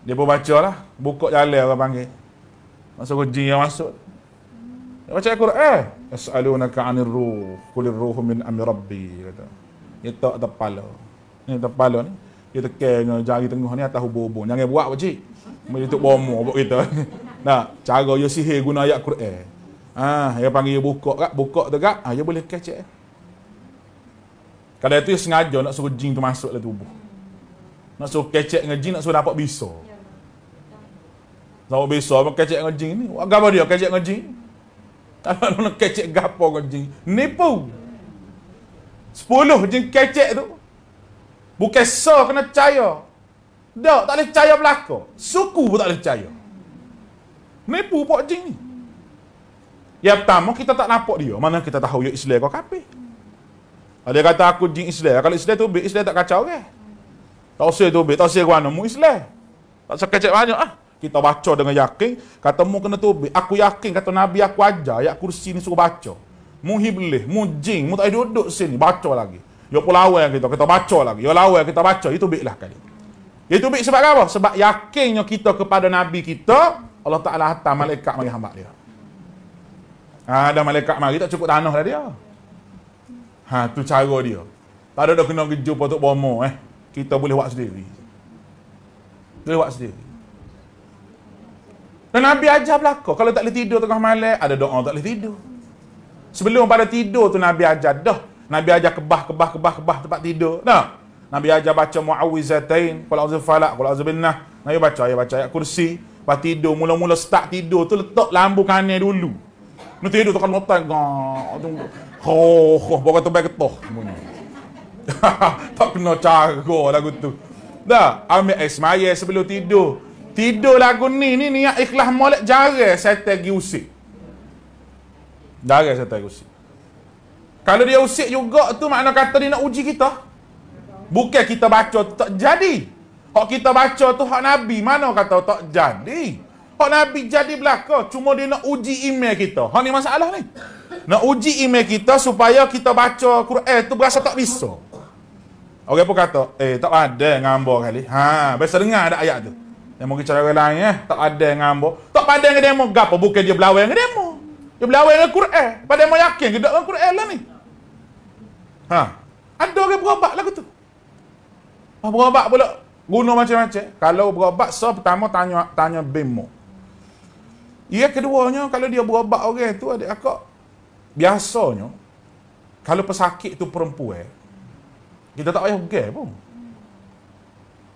Dia pun baca lah. buku jalan orang panggil. Masuk ke jin yang masuk. Dia baca Al-Quran. Eh, as'alunaka anir ruh. Kulir ruh min amir rabbi. Kata. Dia tak terpala. Ini terpala ni. Dia tekan dengan jari tengah ni atas hubung-hubung. Jangan buat apa cik. Mereka tutup bomo buat kita. Nah, cara dia sihir guna ayat quran Ah, dia panggil dia buka kat. Buka tu kat. Ah, dia boleh kecek. kadang itu dia sengaja nak suruh jin tu masuk dalam tubuh. Nak suruh kecek dengan jin, nak suruh dapat bisa. Sama besok apa kecek dengan jing ni. Apa dia kecek dengan jing? Tak nak nak kecek gapo dengan jing. Nipu. Sepuluh jing kecek tu. Bukan so kena caya. Tak, tak boleh caya belaka. Suku pun tak boleh caya. Nipu pak jing ni. Yang pertama kita tak nampak dia. Mana kita tahu dia Islam kau kapi. Dia kata aku jing Islam. Kalau Islam tu baik, Islam tak kacau ke? Tak usah tu baik, tak usah kawan. Mu Islam. Tak usah kecek banyak ah kita baca dengan yakin kata mu kena tubik aku yakin kata nabi aku ajar ayat kursi ni suruh baca mu hiblih mu jing mu tak ada duduk sini baca lagi yo pula lawan kita kita baca lagi yo lawan kita baca itu biklah kali itu bik sebab apa sebab yakinnya kita kepada nabi kita Allah Taala hantar malaikat mari hamba dia ha, ada malaikat mari tak cukup tanah lah dia ha tu cara dia tak ada dah kena gejo patuk bomo eh kita boleh buat sendiri boleh buat sendiri dan Nabi ajar belakang. Kalau tak boleh tidur tengah malam, ada doa tak boleh tidur. Sebelum pada tidur tu Nabi ajar dah. Nabi ajar kebah, kebah, kebah, kebah tempat tidur. Dah. Nabi ajar baca mu'awizatain. Kuala Azul Falak, Kuala Azul Binnah. Nabi ya baca ayat, baca ayat kursi. Lepas tidur, mula-mula start tidur tu letak lambu kanan dulu. Nu tidur tu kan notan. Oh, oh, bawa tu baik ketuh. tak kena cara lagu tu. Dah, ambil esmaya sebelum tidur. Tidur lagu ni ni niat ikhlas molek jarang setan pergi usik. Jarang setan pergi usik. Kalau dia usik juga tu makna kata dia nak uji kita. Bukan kita baca tu tak jadi. Hak kita baca tu hak Nabi mana kata tak jadi. Hak Nabi jadi belaka cuma dia nak uji iman kita. Hak ni masalah ni. Nak uji iman kita supaya kita baca Quran tu berasa tak bisa. Orang okay, pun kata, eh tak ada ngambo kali. Ha, biasa dengar ada ayat tu. Dia mungkin cara orang lain eh. Tak ada dengan ambo. Tak pada dengan demo. Gapa bukan dia berlawan dengan demo. Dia berlawan dengan Quran. Pada demo yakin ke dengan Quran lah ni. Ha. Ada orang berobat lagu tu. Oh, berobat pula. Guna macam-macam. Kalau berobat, so pertama tanya tanya bimu. Ia keduanya, kalau dia berobat orang tu, adik akak, biasanya, kalau pesakit tu perempuan, kita tak payah pergi pun.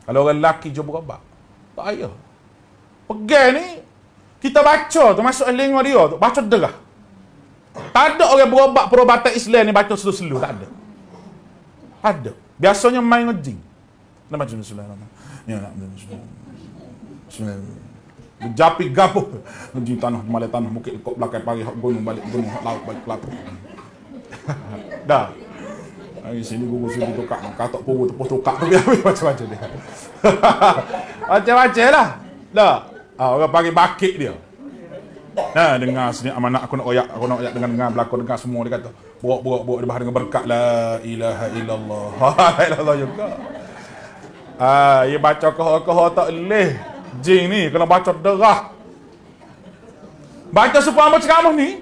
Kalau orang lelaki je berobat. Tak payah. Pegang ni, kita baca tu masuk lingua dia tu, baca derah. Tak ada orang berobat perubatan Islam ni baca selu-selu, tak ada. Ada. Biasanya main ngejing. Nama jenis Bismillahirrahmanirrahim. Ya, nak jenis Bismillahirrahmanirrahim. Japi gapo. Ngejing tanah, malai tanah, mukit kok belakang pari, hak gunung, balik gunung, hak laut, balik pelaku. Dah. Ayuh sini gugus sini tukar makan tak puru tu tukar tu biar macam-macam dia. macam-macam lah. Dah. Ah orang panggil bakit dia. nah, dengar sini amanah aku nak oyak aku nak oyak dengan dengan belakon dengar semua dia kata. buat buat buat dia dengan berkat lah, ilaha ilallah. la ilaha illallah juga. Ah ye baca kah kah tak leh. Jin ni kena baca derah. Baca supaya macam ni.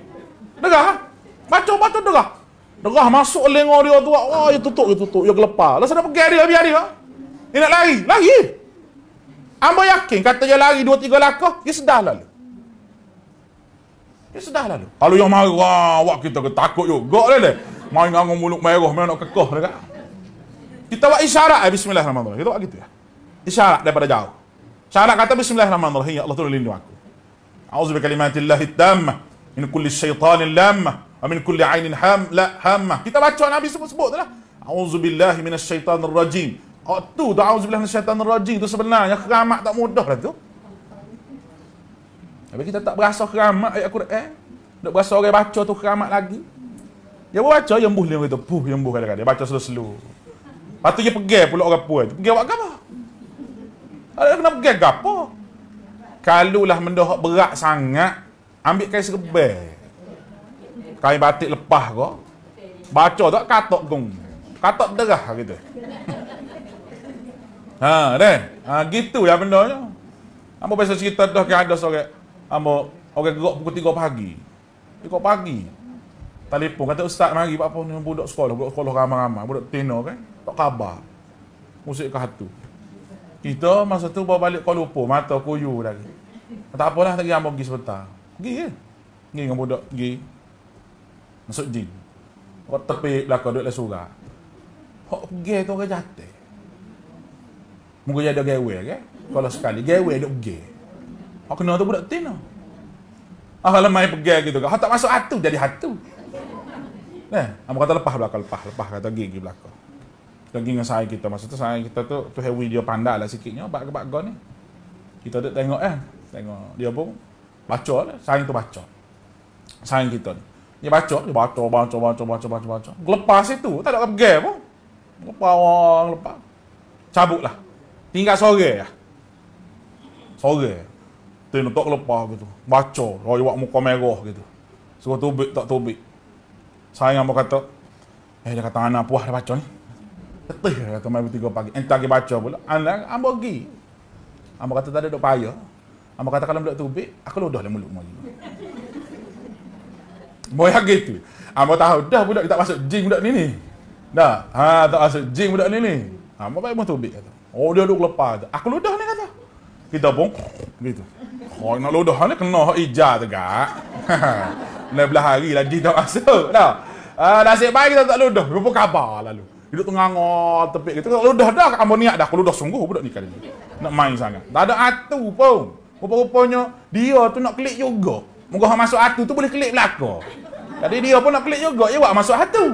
Derah. Baca-baca derah. Derah masuk lengor dia tu. Wah, oh, dia tutup, dia tutup. Dia kelepar. Lepas dia pergi dia, biar dia. Dia nak lari. Lari. Amba yakin. Kata dia lari dua, tiga lakah. Dia sedar lalu. Dia sedar lalu. Kalau yang marah, wah, kita takut juga. Gak lah Main dengan orang mulut merah, main nak kekoh dekat. Kita buat isyarat eh, Bismillahirrahmanirrahim. Kita buat gitu ya. Isyarat daripada jauh. Isyarat kata Bismillahirrahmanirrahim. Ya Allah tu lindung aku. Auzubi kalimatillahi tamah. ini kulli syaitanin lamah amin kulli ainin ham la hamah. Kita baca Nabi sebut-sebut tu lah. Auzubillahi minasyaitanirrajim. Oh tu doa auzubillahi minasyaitanirrajim tu sebenarnya keramat tak mudah lah tu. Tapi kita tak berasa keramat ayat Quran. Eh? Tak berasa orang baca tu keramat lagi. Ya pun baca, yang buh dia puh, yang buh kadang-kadang. baca selalu-selalu. Lepas tu dia pergi pula orang puan. Pergi buat apa? Ada kena pergi apa? Kalau lah mendohok berat sangat, ambil kain serbel kain batik lepas ke baca tak katok gong katok derah gitu ha deh ha gitu ya benda nya. ambo biasa cerita dah kan ada sore ambo orang gerak pukul 3 pagi 3 pagi telefon kata ustaz mari apa ni budak sekolah budak sekolah ramai-ramai budak tino kan tak khabar musik ke hatu kita masa tu bawa balik Kuala Lumpur mata kuyu lagi tak apalah lagi ambo pergi sebentar pergi ke ya? pergi dengan budak pergi Masuk jin. Kau tepi belakang duit lah surah. Hak gay kau ke jatuh. Muka jadi gawe ke? Kalau sekali gawe dok gay. Hak kenal tu budak tin Ah lama mai pergi gitu kan. tak masuk hatu jadi hatu. Nah, eh, ambo kata lepas belakang lepas lepas kata gigi belakang. Tengok dengan saya kita masa tu saya kita tu tu heavy dia pandai lah sikitnya oh, bak ke bak ni. Kita tu tengok eh, tengok dia pun baca lah, eh, saya tu baca. Saya kita ni. Dia baca, dia baca, baca, baca, baca, baca, baca. Lepas itu, tak ada game pun. Lepas orang, lepas. Cabutlah. Tinggal sore lah. Sore. Tengok tak lepas gitu. Baca, orang buat muka merah gitu. Suka tubik, tak tubik. Saya yang kata, eh dia kata anak puas dia baca ni. Letih dia kata, mari tiga pagi. Entah dia baca pula. Anak, ambo pergi. Ambo kata tak ada duk payah. Ambo kata kalau duk tubik, aku lodoh dia lah mulut. Mulut. Moyang gitu. Amba ah, tahu dah budak kita masuk jin budak ni ni. Dah. Ha tak masuk jin budak ni ni. Amba ha, baik mau tobik kata. Oh dia duduk lepas. Aku ludah ni kata. Kita pun gitu. Oh nak ludah ni kena hak ijaz dekat. Lain belah hari lah jin tak masuk. Dah. Uh, nasib baik kita tak ludah. Rupa khabar lalu. Duduk tengah ngor tepi kita tak ludah dah kat ambo niat dah aku ludah sungguh budak ni kali ni. Nak main sangat. Tak ada atu pun. Rupa-rupanya dia tu nak klik juga. Moga orang masuk hatu tu boleh klik belaka. Tadi dia pun nak klik juga, dia buat masuk hatu.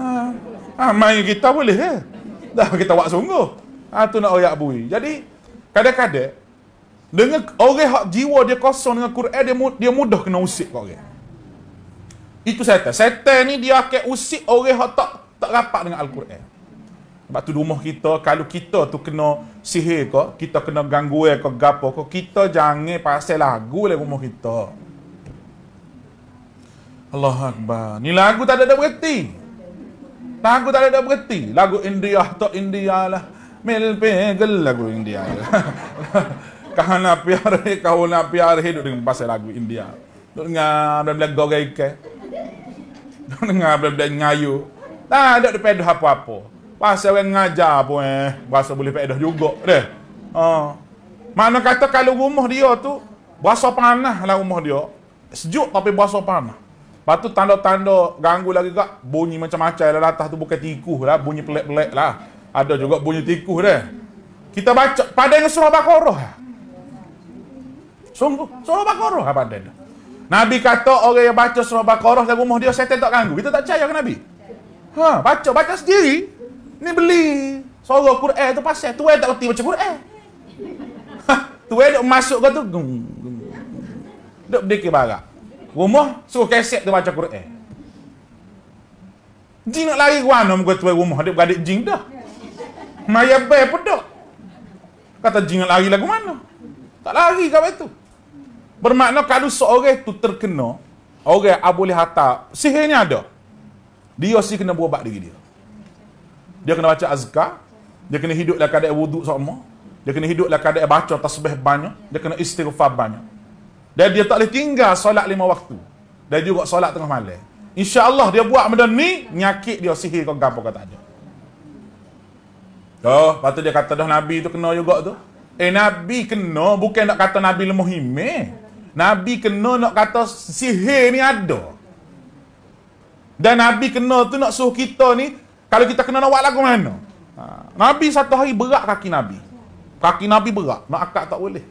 Ha. ha main kita boleh ke? Dah kita buat sungguh. Ha tu nak oyak bui. Jadi kadang-kadang dengan orang hak jiwa dia kosong dengan Quran dia dia mudah kena usik kau orang. Itu setan. Setan ni dia akan usik orang hak tak tak rapat dengan Al-Quran. Sebab tu rumah kita, kalau kita tu kena sihir ke, kita kena ganggu ke, gapo ke, kita jangan pasal lagu lah rumah kita. Allah Akbar. Ni lagu tak ada dah berhenti. Lagu tak ada dah berhenti. Lagu India atau India lah. Mel lagu India. Kahana piar he, kahana piar he dengan pasal lagu India. Duduk dengan bila-bila gogai ke. Duduk bila-bila nyayu. Tak ada depan apa-apa. Pasal orang ngajar pun eh, Berasa boleh pedah juga deh. Ha. Mana kata kalau rumah dia tu Berasa panah lah rumah dia Sejuk tapi berasa panah Lepas tu tanda-tanda ganggu lagi kak Bunyi macam-macam lah latah tu bukan tikuh lah Bunyi pelik-pelik lah Ada juga bunyi tikuh deh. Kita baca pada yang surah bakoroh Sungguh surah bakoroh lah pada Nabi kata orang yang baca surah bakoroh Dalam rumah dia saya tak ganggu Kita tak percaya ke Nabi Ha, baca, baca sendiri. Ni beli. Suara Quran tu pasal. Tu tak kerti macam Quran. tu duk masuk ke tu. Gum, gum, Duk berdekir barang. Rumah suruh keset tu macam Quran. Jin nak lari guana muka tu rumah. Dia beradik jin dah. Maya be pedok. Kata jin nak lari lagu mana. Tak lari kau itu. Bermakna kalau seorang tu terkena. Orang yang boleh hantar. Sihirnya ada. Dia sih kena buat diri dia dia kena baca azkar dia kena hidup dalam keadaan wuduk semua, dia kena hidup dalam keadaan baca tasbih banyak dia kena istighfar banyak dan dia tak boleh tinggal solat lima waktu dan juga solat tengah malam insyaallah dia buat benda ni nyakit dia sihir kau gampang kata ada Oh, lepas tu dia kata dah Nabi tu kena juga tu. Eh Nabi kena bukan nak kata Nabi lemah himeh. Nabi kena nak kata sihir ni ada. Dan Nabi kena tu nak suruh kita ni kalau kita kena nawak lagu mana? Ha. Nabi satu hari berak kaki Nabi. Kaki Nabi berak. Nak akak tak boleh.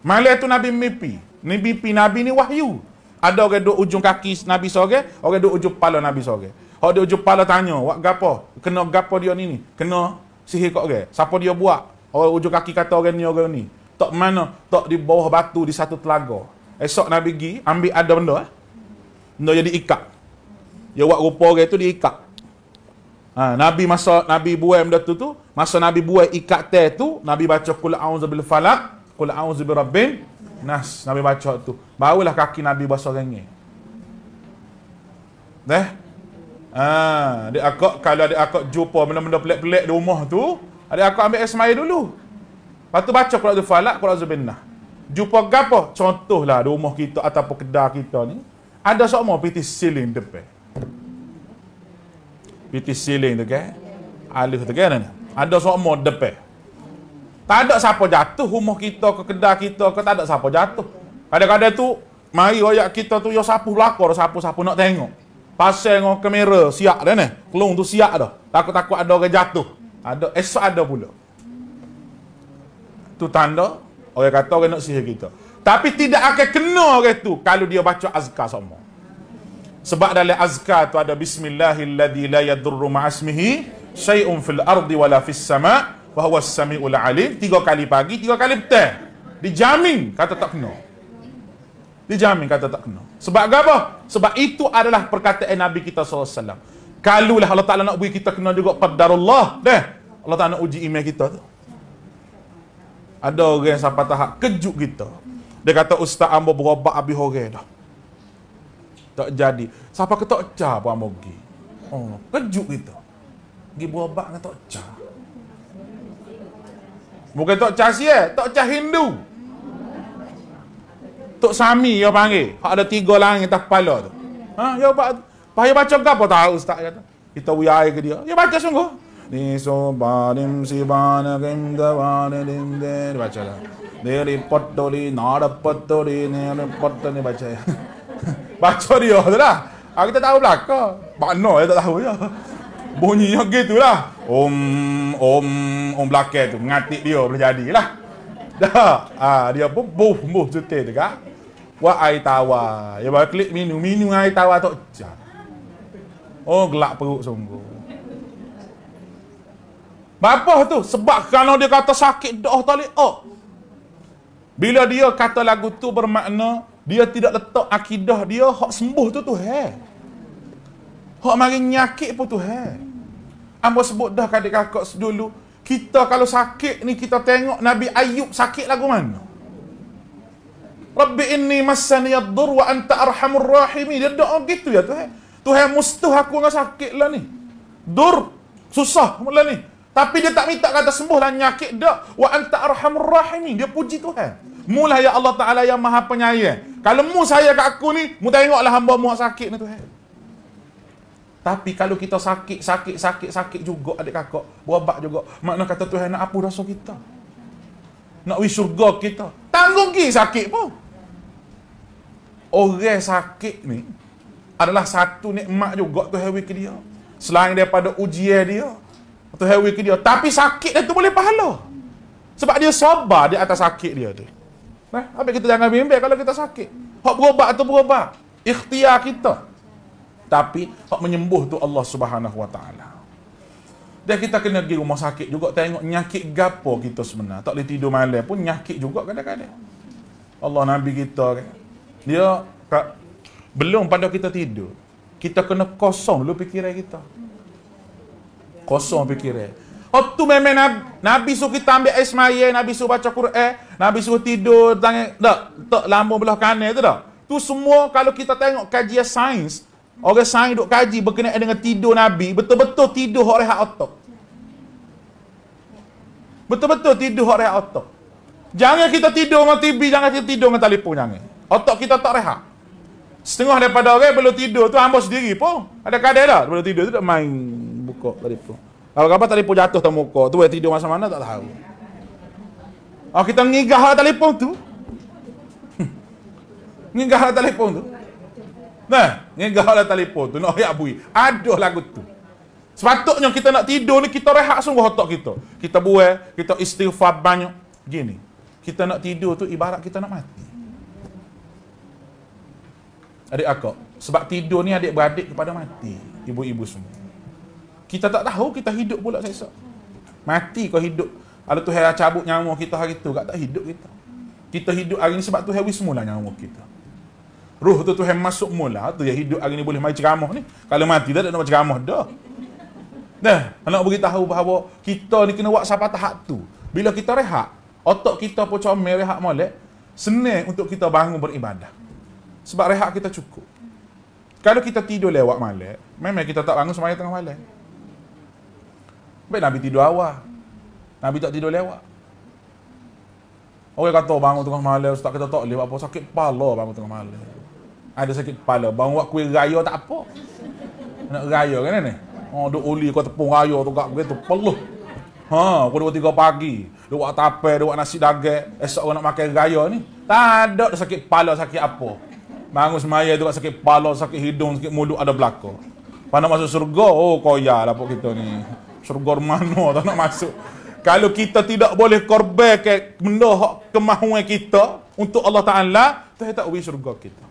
Malah tu Nabi mimpi. Ni mimpi Nabi ni wahyu. Ada orang duduk ujung kaki Nabi sore, orang duduk ujung kepala Nabi sore. Orang duduk ujung kepala tanya, "Wak gapo? Kena gapo dia ni ni? Kena sihir kok ke? Siapa dia buat?" Orang ujung kaki kata orang ni orang ni. Tak mana, tak di bawah batu di satu telaga. Esok Nabi pergi ambil ada benda eh. Benda jadi ikat. Dia buat rupa orang tu diikat. Ha, Nabi masa Nabi buai benda tu tu, masa Nabi buai ikat teh tu, Nabi baca kul a'udzu bil falaq, kul a'udzu bi rabbin nas. Nabi baca tu. Barulah kaki Nabi basah rengi. neh Ha, dia akak kalau dia akak jumpa benda-benda pelik-pelik di rumah tu, ada akak ambil esmai dulu. Lepas tu baca kul a'udzu falaq, kul a'udzu bin nas. Jumpa gapo? Contohlah di rumah kita ataupun kedai kita ni, ada sok mau piti silin depan piti siling tu kan alih tu kan ada semua depe tak ada siapa jatuh rumah kita ke kedai kita ke tak ada siapa jatuh kadang-kadang tu mari royak kita tu yo sapu belakor sapu-sapu nak tengok pasal ngok kamera siap dah ni kelong tu siap dah takut-takut ada orang jatuh ada esok ada pula tu tanda orang kata orang nak sihir kita tapi tidak akan kena orang tu kalau dia baca azkar semua sebab dalam azkar tu ada bismillahilladzi la yadurru ma'asmihi syai'un fil ardi wala fis sama' wa huwa samiul alim. Tiga kali pagi, tiga kali petang. Dijamin kata tak kena. Dijamin kata tak kena. Sebab apa? Sebab itu adalah perkataan Nabi kita SAW. Kalau lah Allah Ta'ala nak bagi kita kena juga padarullah. Deh. Allah Ta'ala nak uji iman kita tu. Ada orang yang sampai tahap kejut kita. Dia kata, Ustaz Ambo berobat habis orang dah tak jadi. Siapa ke tak cah pun amogi. Oh, kejuk kita. Gi buah dengan tak cah. Bukan tak cah siya, tak cah Hindu. Tok Sami yo panggil. Hak ada tiga langit tak kepala tu. Ha, ya bak. Pahaya baca apa tahu ustaz kata. Kita wiyai ke dia. Ya baca sungguh. Ni so banim si bana genda bana din den baca lah. Ni report ni nada pat ni ni report ni baca. Baca dia tu lah. Aku ah, tak tahu belakang. Makna dia tak tahu je. Bunyinya gitu lah. Om, om, om belakang tu. Mengatik dia boleh lah. Dah. Ha, dia pun buh, buh cuti, tu kan. Wah air tawa. Dia ya, baru klik minum. Minum air tawa tu. Oh gelap perut sungguh. Apa tu? Sebab kerana dia kata sakit dah tali. Oh. Bila dia kata lagu tu bermakna dia tidak letak akidah dia hak sembuh tu Tuhan. Hak mari nyakit pun Tuhan. Ambo sebut dah kadik kakak dulu, kita kalau sakit ni kita tengok Nabi Ayub sakit lagu mana? Rabbi inni massani yadur wa anta arhamur rahimi. Dia doa gitu ya Tuhan. Tuhan mustuh aku dengan sakit lah ni. Dur, susah mula ni. Tapi dia tak minta kata sembuh lah nyakit dah. Wa anta arhamur rahimi. Dia puji Tuhan. Mu lah ya Allah Ta'ala yang maha penyayang. Kalau mu saya kat aku ni, mu tengok tengoklah hamba mu sakit ni Tuhan. Tapi kalau kita sakit, sakit, sakit, sakit juga adik kakak. Berobat juga. Makna kata Tuhan nak apa rasa kita? Nak wis surga kita. Tanggung ki sakit pun. Orang sakit ni adalah satu nikmat juga Tuhan bagi dia. Selain daripada ujian dia, Tuhan bagi dia. Tapi sakit dia tu boleh pahala. Sebab dia sabar di atas sakit dia tu. Dia. Eh, apa kita jangan bimbang kalau kita sakit. Hak berubah tu berubah. Ikhtiar kita. Tapi hak menyembuh tu Allah Subhanahu Wa Taala. Dan kita kena pergi rumah sakit juga tengok nyakit gapo kita sebenarnya. Tak boleh tidur malam pun nyakit juga kadang-kadang. Allah Nabi kita dia kak, belum pada kita tidur. Kita kena kosong dulu fikiran kita. Kosong fikiran. Waktu memang Nabi, Nabi suruh kita ambil air semaya, Nabi suruh baca Quran, Nabi suruh tidur, tangan, tak, tak lama belah kanan tu dah. Tu semua kalau kita tengok kajian sains, orang sains duk kaji berkenaan dengan tidur Nabi, betul-betul tidur orang yang otak. Betul-betul tidur orang yang otak. Jangan kita tidur dengan TV, jangan kita tidur dengan telefon, jangan. Otak kita tak rehat. Setengah daripada orang belum tidur tu ambil sendiri pun. Ada kadang dah belum tidur tu main buka telefon. Kalau tadi pun jatuh tu muka tu eh, tidur masa mana tak tahu. Oh kita ngigah lah telefon tu. ngigah lah telefon tu. Nah, ngigah lah telefon tu. Nak no, ya bui. Aduh lagu tu. Sepatutnya kita nak tidur ni kita rehat semua otak kita. Kita buat kita istighfar banyak gini. Kita nak tidur tu ibarat kita nak mati. Adik aku, sebab tidur ni adik beradik kepada mati. Ibu-ibu semua kita tak tahu kita hidup pula sesak. Mati kau hidup. Ada tu yang cabut nyawa kita hari tu, tak hidup kita. Kita hidup hari ni sebab Tuhan wismula nyawa kita. Ruh tu tu Tuhan masuk mula tu yang hidup hari ni boleh mai ceramah ni. Kalau mati dah tak nak ceramah dah. Dah, nak bagi tahu bahawa kita ni kena buat sampai tahap tu. Bila kita rehat, otak kita pun comel rehat molek, senang untuk kita bangun beribadah. Sebab rehat kita cukup. Kalau kita tidur lewat malam, memang kita tak bangun semalam tengah malam. Baik Nabi tidur awal. Nabi tak tidur lewat. Orang kata bangun tengah malam, ustaz kata tak boleh apa sakit kepala bangun tengah malam. Ada sakit kepala, bangun buat kuih raya tak apa. Nak raya kan ni? Oh, duk uli kau tepung raya tu kat begitu peluh. Ha, kau dua tiga pagi, dua buat tape, dua buat nasi daging, esok kau nak makan raya ni. Tak ada sakit kepala sakit apa. Bangun semaya tu sakit kepala, sakit hidung, sakit mulut ada belaka. Pandang masuk surga, oh koyak lah kita ni. Syurgor mana tak nak masuk. Kalau kita tidak boleh korbankan benda hak kemahuan kita untuk Allah Taala, tak tak boleh syurga kita.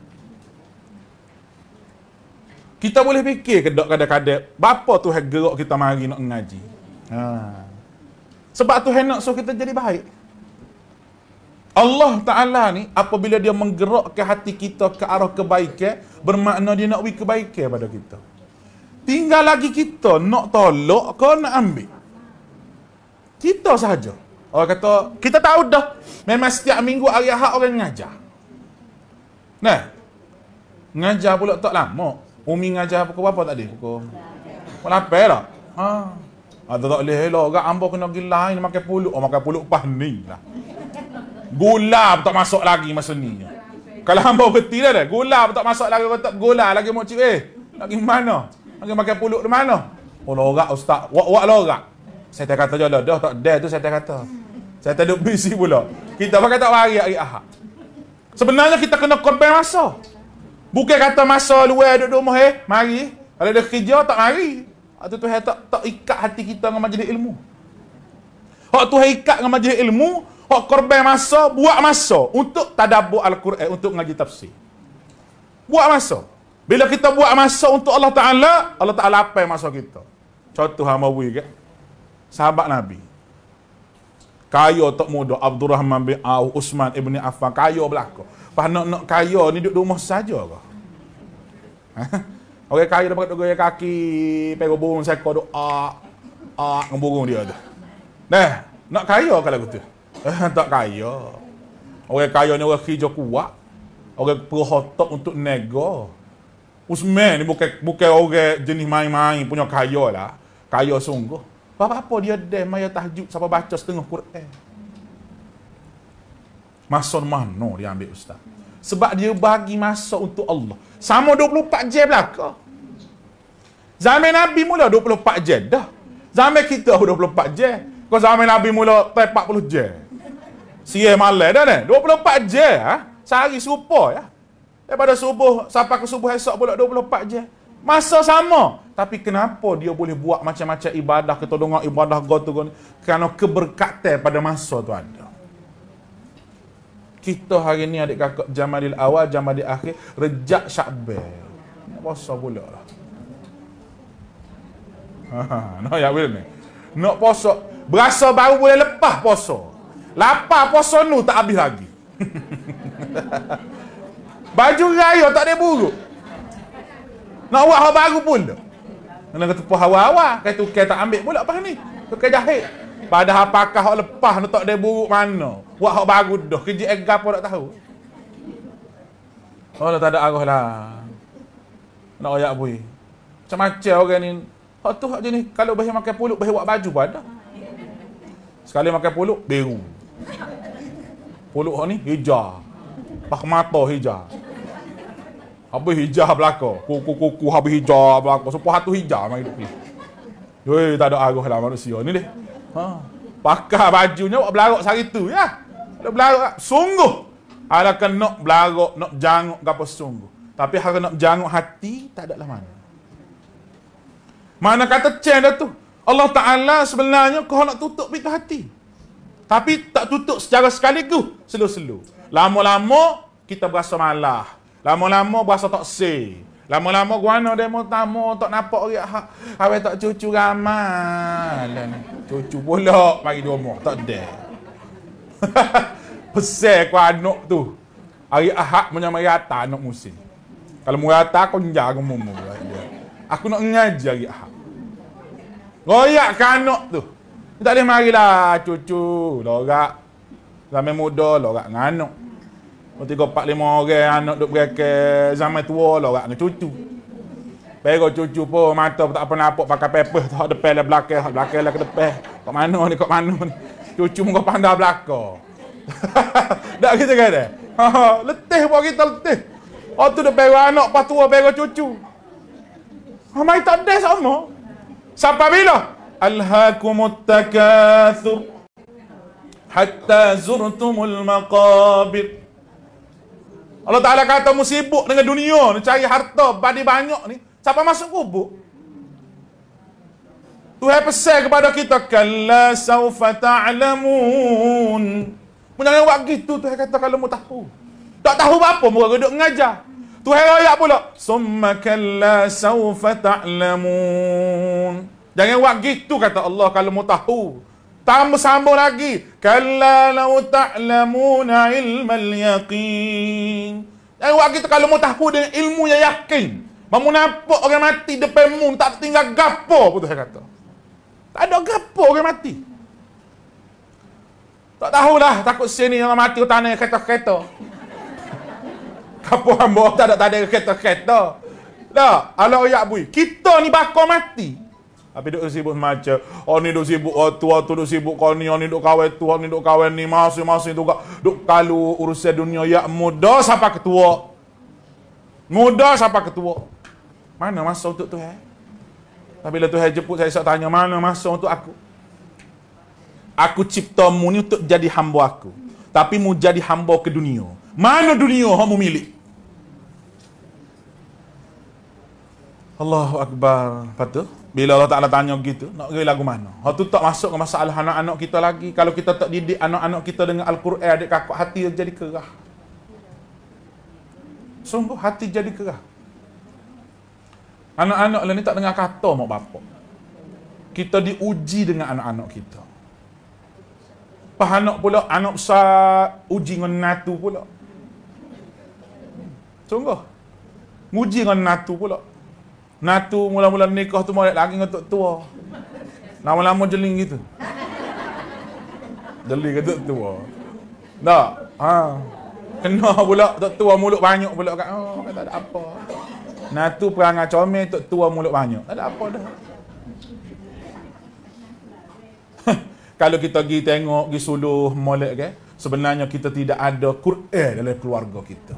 Kita boleh fikir ke dak kadang-kadang, bapa Tuhan gerak kita mari nak mengaji. Ha. Sebab Tuhan nak so kita jadi baik. Allah Ta'ala ni apabila dia menggerakkan hati kita ke arah kebaikan, bermakna dia nak beri kebaikan pada kita. Tinggal lagi kita nak tolak ke nak ambil. Kita sahaja. Orang kata, kita tahu dah. Memang setiap minggu hari ahad orang ngajar. Nah. Ngajar pula tak lama. Umi ngajar pukul berapa tadi? Pukul. Pukul apa lah? Ha. Ada ah, tak boleh elok. Gak ambo kena pergi lain makan puluk. Oh makan puluk pah ni lah. Gula tak masuk lagi masa ni. Kalau ambo beti dah dah. Gula tak masuk lagi. Kau gula lagi mak cik eh. Nak mana? Lagi makan puluk di mana? Puluk oh, orang ustaz. Wak wak lorak. Saya tak kata jalan. Dah tak ada tu saya tak kata. Saya tak duduk busy pula. Kita pakai tak hari hari ahad. Sebenarnya kita kena korban masa. Bukan kata masa luar duduk di rumah eh. Mari. Kalau ada kerja tak mari. Itu ah, tu tak, tak ikat hati kita dengan majlis ilmu. Hak tu ikat dengan majlis ilmu. Hak korban masa. Buat masa. Untuk tadabur Al-Quran. Untuk ngaji tafsir. Buat masa. Bila kita buat masa untuk Allah Ta'ala, Allah Ta'ala apa yang masa kita? Contoh Hamawi ke? Sahabat Nabi. Kaya tak muda, Abdul Rahman bin Aw, Usman ibni Affan, kaya belakang. Pah nak nak kaya ni duduk rumah saja ke? Orang okay, kaya dapat gaya kaki, pegang burung kau doa. Ah, ngeburung dia tu. Nah, nak kaya kalau gitu. Eh, tak kaya. Orang okay, kaya ni orang hijau kuat. Orang okay, perhotok untuk negara. Usman ni bukan bukan orang jenis main-main punya kaya lah. Kaya sungguh. Apa-apa dia dah maya tahajud sampai baca setengah Quran. Masa mana dia ambil ustaz? Sebab dia bagi masa untuk Allah. Sama 24 jam belakang. Zaman Nabi mula 24 jam dah. Zaman kita 24 jam. Kau zaman Nabi mula 40 jam. Siya malam dah ni. 24 jam. Ha? Sehari serupa ya. Ha? Daripada subuh sampai ke subuh esok pula 24 je. Masa sama. Tapi kenapa dia boleh buat macam-macam ibadah, kita dengar ibadah God tu. Kerana keberkatan pada masa tu ada. Kita hari ni adik kakak jamadil awal, jamadil akhir, rejak syakbel. Puasa pula lah. no, ya boleh ni. Nak puasa, berasa baru boleh lepas puasa. Lapar puasa nu tak habis lagi. Baju raya tak ada buruk. Nak buat hal baru pun tu. Nak kata puh awal-awal. Kata tukar tak ambil pula apa ni. Tukar jahit. Padahal pakai hak lepas tu tak ada buruk mana. Buat hak baru dah. Kerja egar pun tak tahu. Oh lah, tak ada arah lah. Nak ayak bui. Macam-macam orang ni. Hak tu hak jenis. Kalau bahaya makan puluk, bahaya buat baju pun Sekali makan puluk, beru. Puluk hak ni hijau. Pak mata hijau. Habis hijah belaka. Kuku-kuku habis hijau belaka. Sepuh hatu hijau mai hidup ni. Eh, tak ada arah lah manusia ni deh. Ha. Pakai bajunya, buat belarok sehari tu, ya. Dia belarok, sungguh. Ada kena belarok, nak jangok, apa sungguh. Tapi harga nak jangok hati, tak ada lah mana. Mana kata cek dia tu? Allah Ta'ala sebenarnya kau nak tutup pintu hati. Tapi tak tutup secara sekaligus, selu-selu. Lama-lama, kita berasa malah. Lama-lama berasa tak se. Lama-lama guana demo tamu tak nampak ya, ha, Awe tak cucu ramal. Cucu pula bagi dua rumah. Tak ada. Pesek ku anak tu. Hari ahad punya merata anak musim. Kalau merata kau njaga mumu. Aku nak ngaji hari ahad. Royak kanak tu. Tak boleh marilah cucu. Lorak. Sama muda lorak nganuk. Mesti kau pak lima orang anak duduk berake zaman tua lah orang dengan cucu. Pergo cucu pun mata pun tak apa nampak pakai paper tak depan lah belakang, tak belakang lah ke depan. Kok mana ni, kau mana ni. Cucu pun kau pandai belakang. tak kita kata. Eh? letih buat kita letih. Oh tu depan anak pas tua pergo cucu. Amai ah, tak ada sama. Sampai bila? Alhaakumut takathur. Hatta zurtumul maqabir. Allah Ta'ala kata mu sibuk dengan dunia ni cari harta badi banyak ni siapa masuk kubur Tuhan pesan kepada kita kalla saufa ta'lamun Menangan buat gitu Tuhan kata kalau mu tahu tak tahu apa mu duduk mengajar Tuhan raya pula summa kalla saufa ta'lamun Jangan buat gitu kata Allah kalau mu tahu tambah sambung lagi kala lau ta'lamuna ilmal yaqin eh wak kita kalau mau tahu dengan ilmu yang yakin mamu nampak orang mati depan mu tak tinggal gapo pun saya kata tak ada gapo orang mati tak tahulah takut sini orang mati utane kereta-kereta Kapo hamba tak ada tak ada kereta-kereta. Dah, alah ya bui. Kita ni bakal mati. Tapi duk sibuk macam Oh ni duk sibuk oh, tua tu duk sibuk kau ni Oh ni duk kawin tu Oh ni duk kawin ni Masih-masih tu kak Duk kalu urusan dunia Ya muda siapa ketua Muda siapa ketua Mana masa untuk tu eh Tapi bila tu eh jemput saya tanya Mana masa untuk aku Aku cipta mu ni untuk jadi hamba aku Tapi mu jadi hamba ke dunia Mana dunia mu milik Allahu Akbar Patut bila Allah Ta'ala tanya begitu, nak pergi lagu mana? Hal tu tak masuk ke masalah anak-anak kita lagi. Kalau kita tak didik anak-anak kita dengan Al-Quran, adik kakak hati jadi kerah. Sungguh hati jadi kerah. Anak-anak lah ni tak dengar kata mak bapak. Kita diuji dengan anak-anak kita. Pahanak pula, anak besar uji dengan natu pula. Sungguh. Uji dengan natu pula. Natu mula-mula nikah tu molek lagi dengan tua. Lama-lama jeling gitu. Jeling ke tok tua. Tak. Ha. Kena pula tok tua mulut banyak pula kat. Oh, tak ada apa. Natu perangai comel tok tua mulut banyak. Tak ada apa dah. Kalau kita pergi tengok, pergi suluh molek ke, sebenarnya kita tidak ada Quran dalam keluarga kita.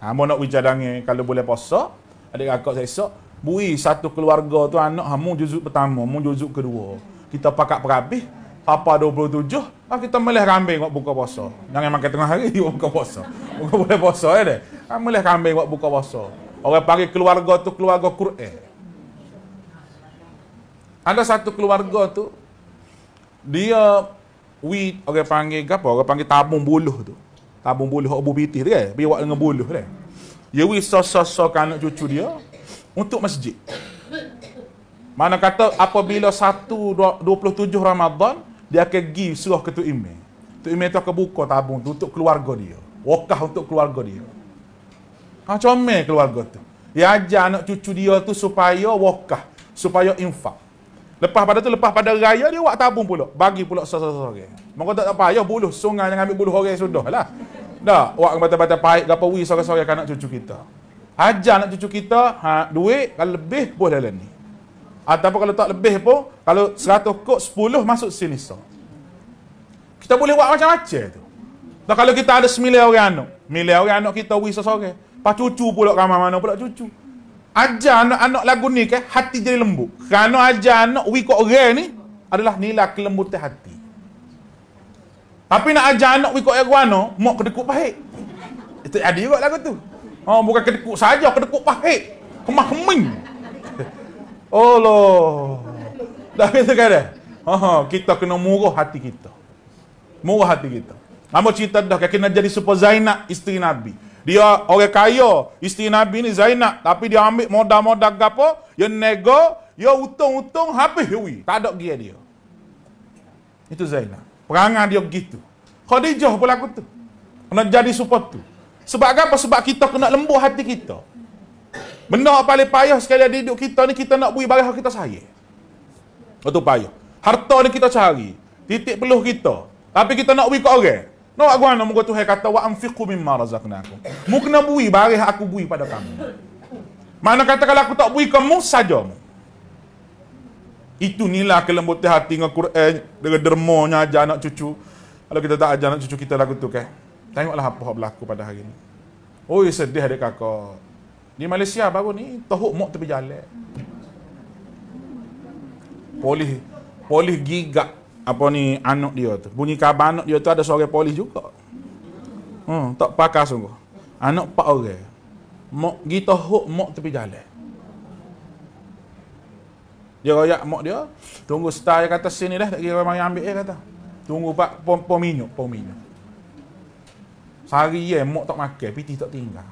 Ha, mau nak wijadangi, kalau boleh posok, adik kakak saya esok bui satu keluarga tu anak ha mu juzuk pertama mu juzuk kedua kita pakak perabih papa 27 ha, kita melih kambing buat buka puasa jangan makan tengah hari buat buka puasa buka boleh puasa ya deh ha, melih kambing buat buka puasa orang panggil keluarga tu keluarga Quran ada satu keluarga tu dia wi orang panggil apa orang panggil tabung buluh tu tabung buluh obubitih tu kan ya? bagi buat dengan buluh tu ya? dia ya wisos-sosokkan anak cucu dia untuk masjid. Mana kata apabila 1 27 Ramadan dia akan pergi suruh ketua imam. Ketua imam tu akan buka tabung tu untuk keluarga dia. wakah untuk keluarga dia. Ha comel keluarga tu. Dia ajar anak cucu dia tu supaya wakah supaya infak. Lepas pada tu lepas pada raya dia buat tabung pula, bagi pula sesorang. Maka tak apa ayah buluh sungai jangan ambil buluh orang lah. Dah, awak akan bata-bata pahit Dapat wih sorang-sorang anak cucu kita Ajar nak cucu kita ha, Duit, kalau lebih pun dalam ni Ataupun kalau tak lebih pun Kalau seratus kot, sepuluh masuk sini so. Kita boleh buat macam-macam tu Dan kalau kita ada semilai orang anak Milai orang anak kita wih sorang-sorang Pak cucu pula ramai mana pulak cucu Ajar anak-anak lagu ni ke Hati jadi lembut Kerana ajar anak wih kot orang ni Adalah nilai kelembutan hati tapi nak ajar anak ikut arwana, mak kedekut pahit. Itu ada juga lagu tu. Oh, bukan kedekut saja, kedekut pahit. Kemah-kemah. Oh, loh. Dah tu kata. Oh, kita kena murah hati kita. Murah hati kita. Lama cerita dah, kena jadi super Zainab, isteri Nabi. Dia orang kaya, isteri Nabi ni Zainab. Tapi dia ambil modal-modal ke apa, ya dia nego, dia ya utung-utung, habis. Tak ada gear dia. Itu Zainab. Perangai dia begitu. Khadijah pula aku tu. Kena jadi support tu. Sebab apa? Sebab kita kena lembut hati kita. Benda paling payah sekali di hidup kita ni, kita nak beri barang kita sayang. Itu payah. Harta ni kita cari. Titik peluh kita. Tapi kita nak beri ke orang. No, aku anak muka Tuhan kata, wa amfiku mimma razaqnakum. Mu kena beri barang aku beri pada kamu. Mana kata kalau aku tak beri kamu, saja itu nilai kelembutan hati dengan Quran, dengan dermonya ajar anak cucu. Kalau kita tak ajar anak cucu kita lagu tu kan. Tengoklah apa yang berlaku pada hari ini. Oh, sedih adik kakak. Di Malaysia baru ni, tohuk mok tepi jalan. Polis, polis gigak apa ni anak dia tu. Bunyi kabar anak dia tu ada suara polis juga. Hmm, tak pakar sungguh. Anak pak orang. Mok gitu hok mok tepi jalan. Dia royak mak dia. Tunggu star yang kata sini dah. Tak kira mari ambil dia kata. Tunggu pak pom, pom minyak. Pom minyak. Sehari ya, mak tak makan. Piti tak tinggal.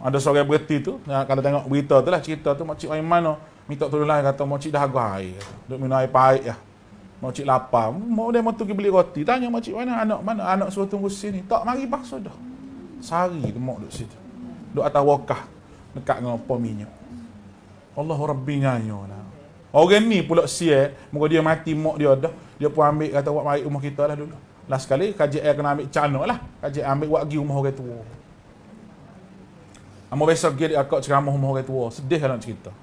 Ah, ada seorang berhenti tu. Kalau tengok berita tu lah. Cerita tu makcik orang mana. Minta tu lah. Kata makcik dah agak air. Duk minum air pahit lah. Makcik lapar. Mak dia mau pergi beli roti. Tanya makcik mana anak mana. Anak suruh tunggu sini. Tak mari bahasa dah. Sehari tu mak duduk situ. Duduk atas wakah. Dekat dengan pom Allah Rabbi ngayu na, Orang ni pula siya, muka dia mati mak dia dah. Dia pun ambil kata, buat mari rumah kita lah dulu. Last kali, kaji air kena ambil canuk lah. Kaji ambil, buat pergi rumah orang tua. Amor besok dia akak ceramah rumah orang tua. Sedih lah nak cerita.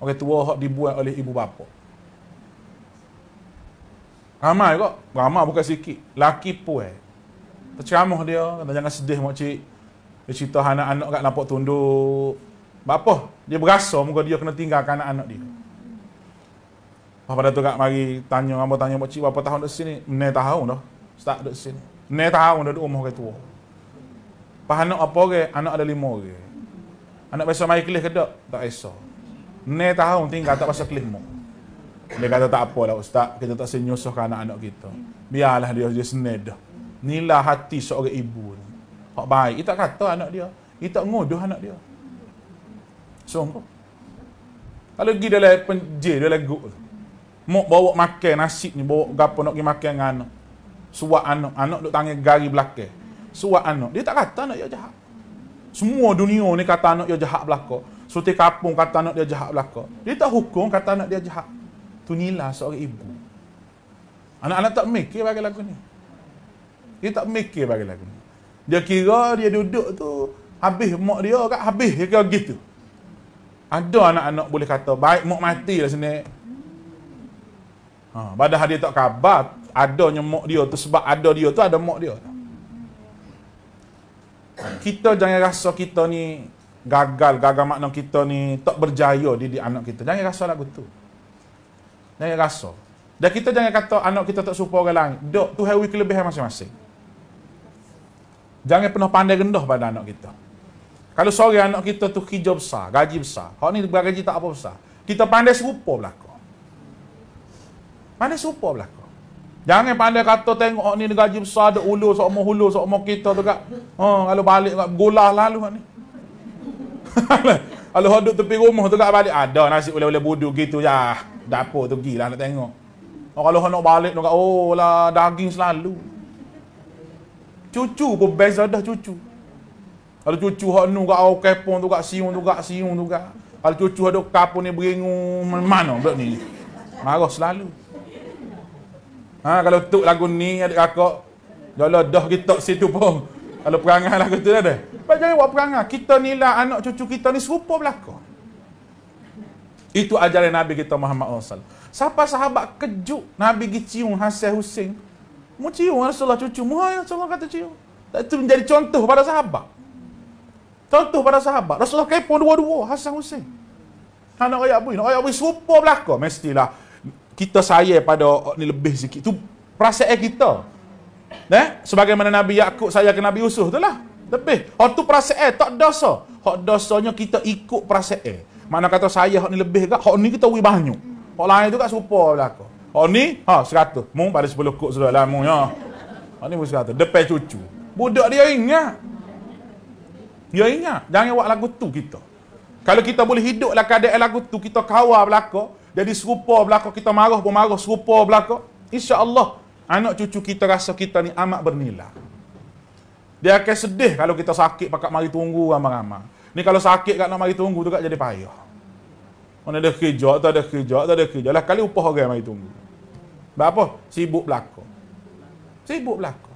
Orang tua hak dibuat oleh ibu bapa. Ramai kok. Ramai bukan sikit. Laki pun eh. Terceramah dia. Kata jangan sedih makcik. Dia cerita anak-anak kat nampak tunduk. Bapa dia berasa muka dia kena tinggalkan anak-anak dia. Bapa tu kak mari tanya apa tanya pak cik berapa tahun dekat sini? Ne tahun dah. Start dekat sini. Ne tahun dah di rumah kau tua. Pak anak apa ke? Anak ada lima ke? Anak biasa mai kelih ke tak? Tak biasa. Ne tahun tinggal tak pasal kelih muka. Dia kata tak apa lah, ustaz, kita tak senyusahkan anak-anak kita. Biarlah dia dia sened Nilah hati seorang ibu ni. Hak baik, dia tak kata anak dia. Dia tak ngoduh anak dia. Sungguh. Kalau pergi dalam penjil, dalam gu, Mok bawa makan nasi ni, bawa gapa nak pergi makan dengan anak. Suat anak. Anak duk tangan gari belakang. Suat anak. Dia tak kata anak dia jahat. Semua dunia ni kata anak dia jahat belakang. Suti kapung kata anak dia jahat belakang. Dia tak hukum kata anak dia jahat. Tu nilah seorang ibu. Anak-anak tak mikir bagi lagu ni. Dia tak mikir bagi lagu ni. Dia kira dia duduk tu, habis mak dia kat habis. Dia kira gitu. Ada anak-anak boleh kata, baik mok mati lah sini. Ha, padahal dia tak kabar, adanya mak dia tu sebab ada dia tu ada mok dia. Kita jangan rasa kita ni gagal, gagal makna kita ni tak berjaya di di anak kita. Jangan rasa lagu tu. Jangan rasa. Dan kita jangan kata anak kita tak suka orang lain. Dok, tu hewi kelebihan masing-masing. Jangan pernah pandai rendah pada anak kita. Kalau seorang anak kita tu kerja besar, gaji besar. Hak ni gaji tak apa besar. Kita pandai serupa belaka. Pandai serupa belaka. Jangan pandai kata tengok hak ni gaji besar, ada ulu sok mau hulu sok mau kita tu kak. Ha, oh, kalau balik kak golah lalu hak ni. Kalau hak tepi rumah tu kak balik ada nasi boleh-boleh budu gitu ya. Ah, Dapo tu gilah nak tengok. Oh, kalau nak balik tu kak, oh lah daging selalu. Cucu pun beza dah cucu. Kalau cucu hak nu kat awal kepon tu kat siung tu gak siung tu gak. Kalau cucu ada duk kapun ni beringung mana belak ni. Marah selalu. Ha kalau tok lagu ni adik kakak jala dah lah, kita situ pun. Kalau perangai lagu tu dah. Pak jangan buat perangai. Kita ni lah anak cucu kita ni serupa belaka. Itu ajaran Nabi kita Muhammad sallallahu alaihi wasallam. Siapa sahabat kejut Nabi gi cium Hasan Husain. Mu cium Rasulullah cucu. Mu Rasulullah kata cium. Tak itu menjadi contoh pada sahabat. Contoh pada sahabat. Rasulullah kepo dua-dua. Hasan Hussein. Tak nak raya abis. Nak raya abis serupa belakang. Mestilah kita saya pada ni lebih sikit. Itu perasaan kita. Eh? Sebagaimana Nabi Yaakob saya ke Nabi Yusuf tu lah. Lebih. Hak oh, tu perasaan. Tak dosa. Hak dosanya kita ikut perasaan. Mana kata saya hak ni lebih ke? Hak ni kita wih banyak. Hak lain tu kat serupa belakang. Hak ni, ha, seratus. Mung pada sepuluh kuk sudah lah. Mung, ya. Hak ni pun seratus. Depan cucu. Budak dia ingat. Ya ingat, jangan buat lagu tu kita. Kalau kita boleh hidup hiduplah keadaan lagu tu, kita kawal belaka, jadi serupa belaka, kita marah pun marah, serupa belaka, insyaAllah, anak cucu kita rasa kita ni amat bernilai. Dia akan sedih kalau kita sakit pakat mari tunggu ramai-ramai. Ni kalau sakit kat nak mari tunggu tu kat jadi payah. Mana ada kerja, tak ada kerja, tak ada kerja. Lah kali upah orang mari tunggu. Sebab apa? Sibuk belaka. Sibuk belaka.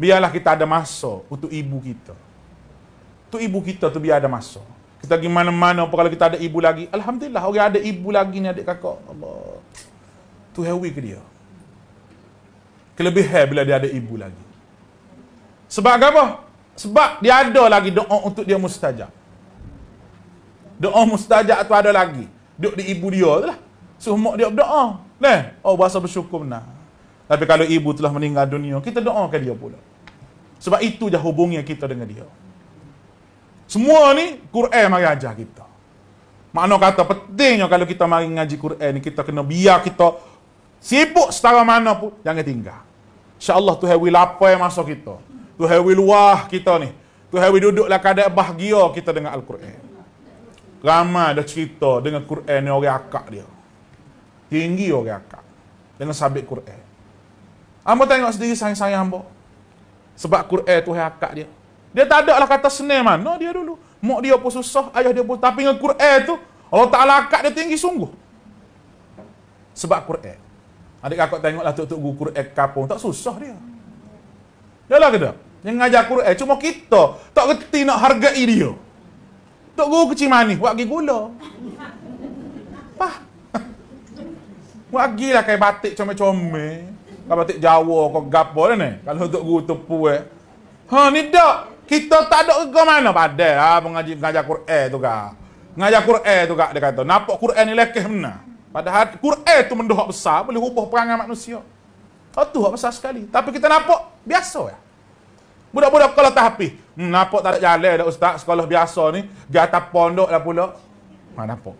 Biarlah kita ada masa untuk ibu kita tu ibu kita tu biar ada masa. Kita pergi mana-mana pun kalau kita ada ibu lagi. Alhamdulillah orang ada ibu lagi ni adik kakak. Allah. Tu hewi ke dia. Kelebihan bila dia ada ibu lagi. Sebab apa? Sebab dia ada lagi doa untuk dia mustajab. Doa mustajab tu ada lagi. Duk di ibu dia tu lah. Semua dia berdoa. Nah, oh bahasa bersyukur nah. Tapi kalau ibu telah meninggal dunia, kita doakan dia pula. Sebab itu je hubungnya kita dengan dia. Semua ni Quran mari ajar kita. Makna kata pentingnya kalau kita mari ngaji Quran ni kita kena biar kita sibuk setara mana pun jangan tinggal. Insya-Allah Tuhan will apa yang masuk kita. Tuhan will luah kita ni. Tuhan will duduklah kada bahagia kita dengan Al-Quran. Lama dah cerita dengan Quran ni orang akak dia. Tinggi orang akak. Dengan sabit Quran. Hamba tengok sendiri sayang-sayang hamba. Sebab Quran tu hai akak dia. Dia tak ada lah kata senil mana dia dulu. mok dia pun susah, ayah dia pun. Tapi dengan Quran tu, Allah tak lakak dia tinggi sungguh. Sebab Quran. Adik kakak tengoklah tu tu guru Quran kapung. Tak susah dia. Dia lah kata. Yang ngajar Quran. Cuma kita tak kerti nak hargai dia. Tok guru kecil manis. Buat pergi gula. Pah. Buat pergi lah kain batik comel-comel. Kalau batik Jawa kau gapo ni. Kalau tok guru tu eh. Ha ni tak kita tak ada ke mana pada ha, ah, mengaji mengajar Quran tu ka. Mengajar Quran tu ka dia kata nampak Quran ni lekeh mana. Padahal Quran tu mendohak besar boleh ubah perangai manusia. Oh tu hak besar sekali. Tapi kita nampak biasa ya. Budak-budak kalau tak hapi, hmm, nampak tak ada jalan dah ustaz sekolah biasa ni, di atas pondok lah pula. Ha nampak.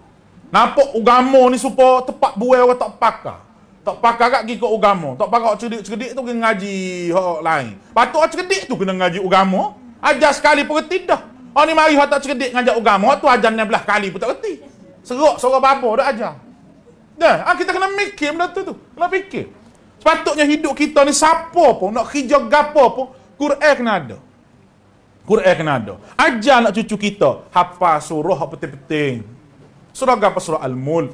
Nampak agama ni supo tepat buai orang tak pakar. Tak pakar kat gigo agama. Tak pakar cerdik-cerdik tu kena ngaji hak lain. Patut cerdik tu kena ngaji agama. Ajar sekali pun reti dah. Orang oh, ni mari orang tak cerdik ngajak agama. tu ajar 16 kali pun tak reti. Serok seorang bapa dah ajar. Dah, ha, kita kena mikir benda tu tu. Kena fikir. Sepatutnya hidup kita ni siapa pun, nak kerja gapo pun, Quran kena ada. Quran kena ada. Ajar nak cucu kita, hafa surah peting-peting. Surah gapo surah Al-Mulk.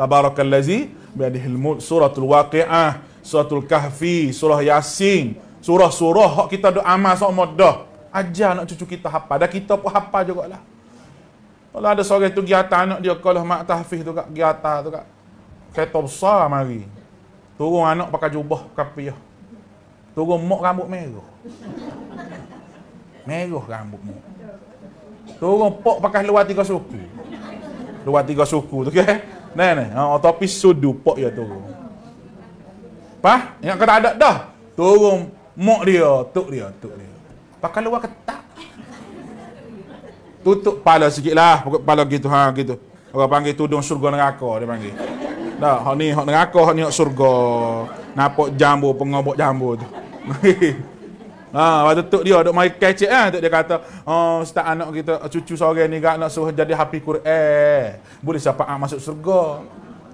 Tabarakallazi biadihi al-mulk suratul waqiah, suratul kahfi, surah yasin, surah-surah hak kita doa amal sama dah. Ajar anak cucu kita hafal. Dan kita pun hafal jugalah. Kalau ada seorang tu giata anak dia kalau lah mak tahfiz tu kat giata tu kat kereta besar mari. Turun anak pakai jubah kapiah. Turun mok rambut merah. Merah rambut mak. Turun pok pakai luar tiga suku. Luar tiga suku tu ke? Ne ne, ah, otopi sudu pok ya turun. Pa? yang kata ada dah. Turun mok dia, tok dia, tok dia. Pakai luar ketak. Tutup pala sikit lah. Pukul pala gitu. Ha, gitu. Orang panggil tudung surga neraka dia panggil. Tak, hak ni hak neraka, hak ni hak surga. Nampak jambu, pengobok jambu tu. ha, waktu tu dia duk mari kecek kan, ha, tuk dia kata, "Oh, ustaz anak kita cucu seorang ni gak nak suruh jadi kur Quran. Boleh siapa ah masuk surga?"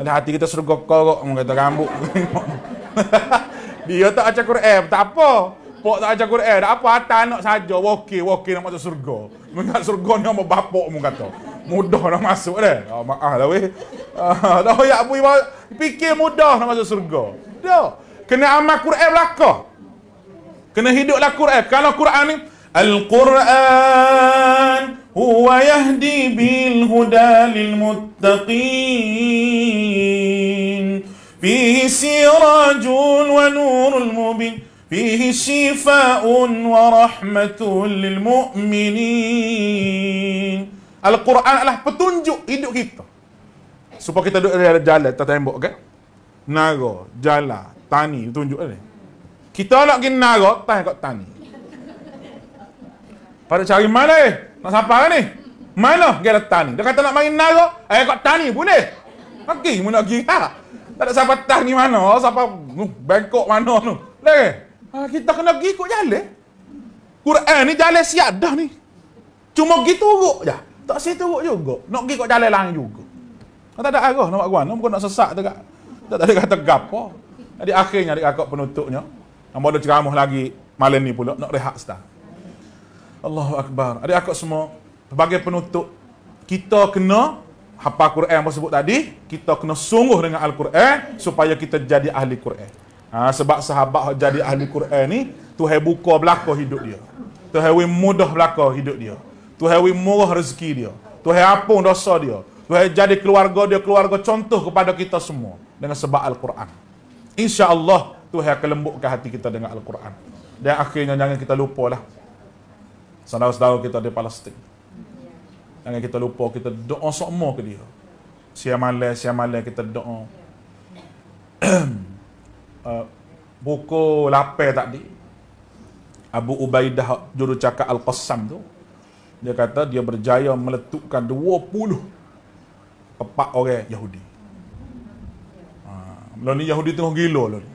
Ada hati kita surga korok, kata rambut. dia tak baca Quran, tak apa. Pak tak ajar Quran. Tak apa, atas anak saja. Wokey, wokey nak masuk surga. Mengat surga ni sama bapak mu kata. Mudah nak masuk dah. Oh, maaf lah weh. Uh, dah ayak pun fikir mudah nak masuk surga. Dah. Kena amal Quran belakang. Kena hidup lah Quran. Kalau Quran ni, Al-Quran huwa yahdi bil huda lil muttaqin fihi sirajun wa nurul mubin فيه شفاء ورحمة للمؤمنين Al-Quran adalah petunjuk hidup kita. Supaya kita duduk dari jalan, kita tembok kan? Naga, jalan, tani, petunjuk ni. Kita nak pergi naga, tak kat tani. Pada cari mana eh? Nak siapa kan ni? Mana kira tani? Dia kata nak main naga, eh kat tani boleh. Okey, mana nak pergi ha? Tak ada siapa tani mana, siapa uh, Bangkok mana tu. Lagi. Ha, kita kena pergi ikut jalan. Quran ni jalan siap dah ni. Cuma pergi turuk je. Tak si turuk juga. Nak pergi kat jalan lain juga. Ha, tak ada arah nak buat guana. Bukan nak sesak tu kat. Tak ada kata gapo. Jadi akhirnya adik kakak penutupnya. Yang boleh ceramah lagi malam ni pula. Nak rehat setah. Allahu Akbar. Adik kakak semua. Sebagai penutup. Kita kena hafal Quran yang sebut tadi. Kita kena sungguh dengan Al-Quran. Supaya kita jadi ahli Quran. Ha, sebab sahabat jadi ahli Quran ni, Tuhan buka belaka hidup dia. tu we mudah belaka hidup dia. tu we murah rezeki dia. tu Tuhan apung dosa dia. tu Tuhan jadi keluarga dia, keluarga contoh kepada kita semua. Dengan sebab Al-Quran. Insya Allah tu akan lembutkan hati kita dengan Al-Quran. Dan akhirnya jangan kita lupa lah. Saudara-saudara kita di Palestin. Jangan kita lupa kita doa semua ke dia. Siamalai, siamalai kita doa. Eh, pukul 8 tadi Abu Ubaidah jurucakap Al-Qassam tu dia kata dia berjaya meletupkan 20 empat orang Yahudi. Ha, lalu ni Yahudi tengah gila lalu ni.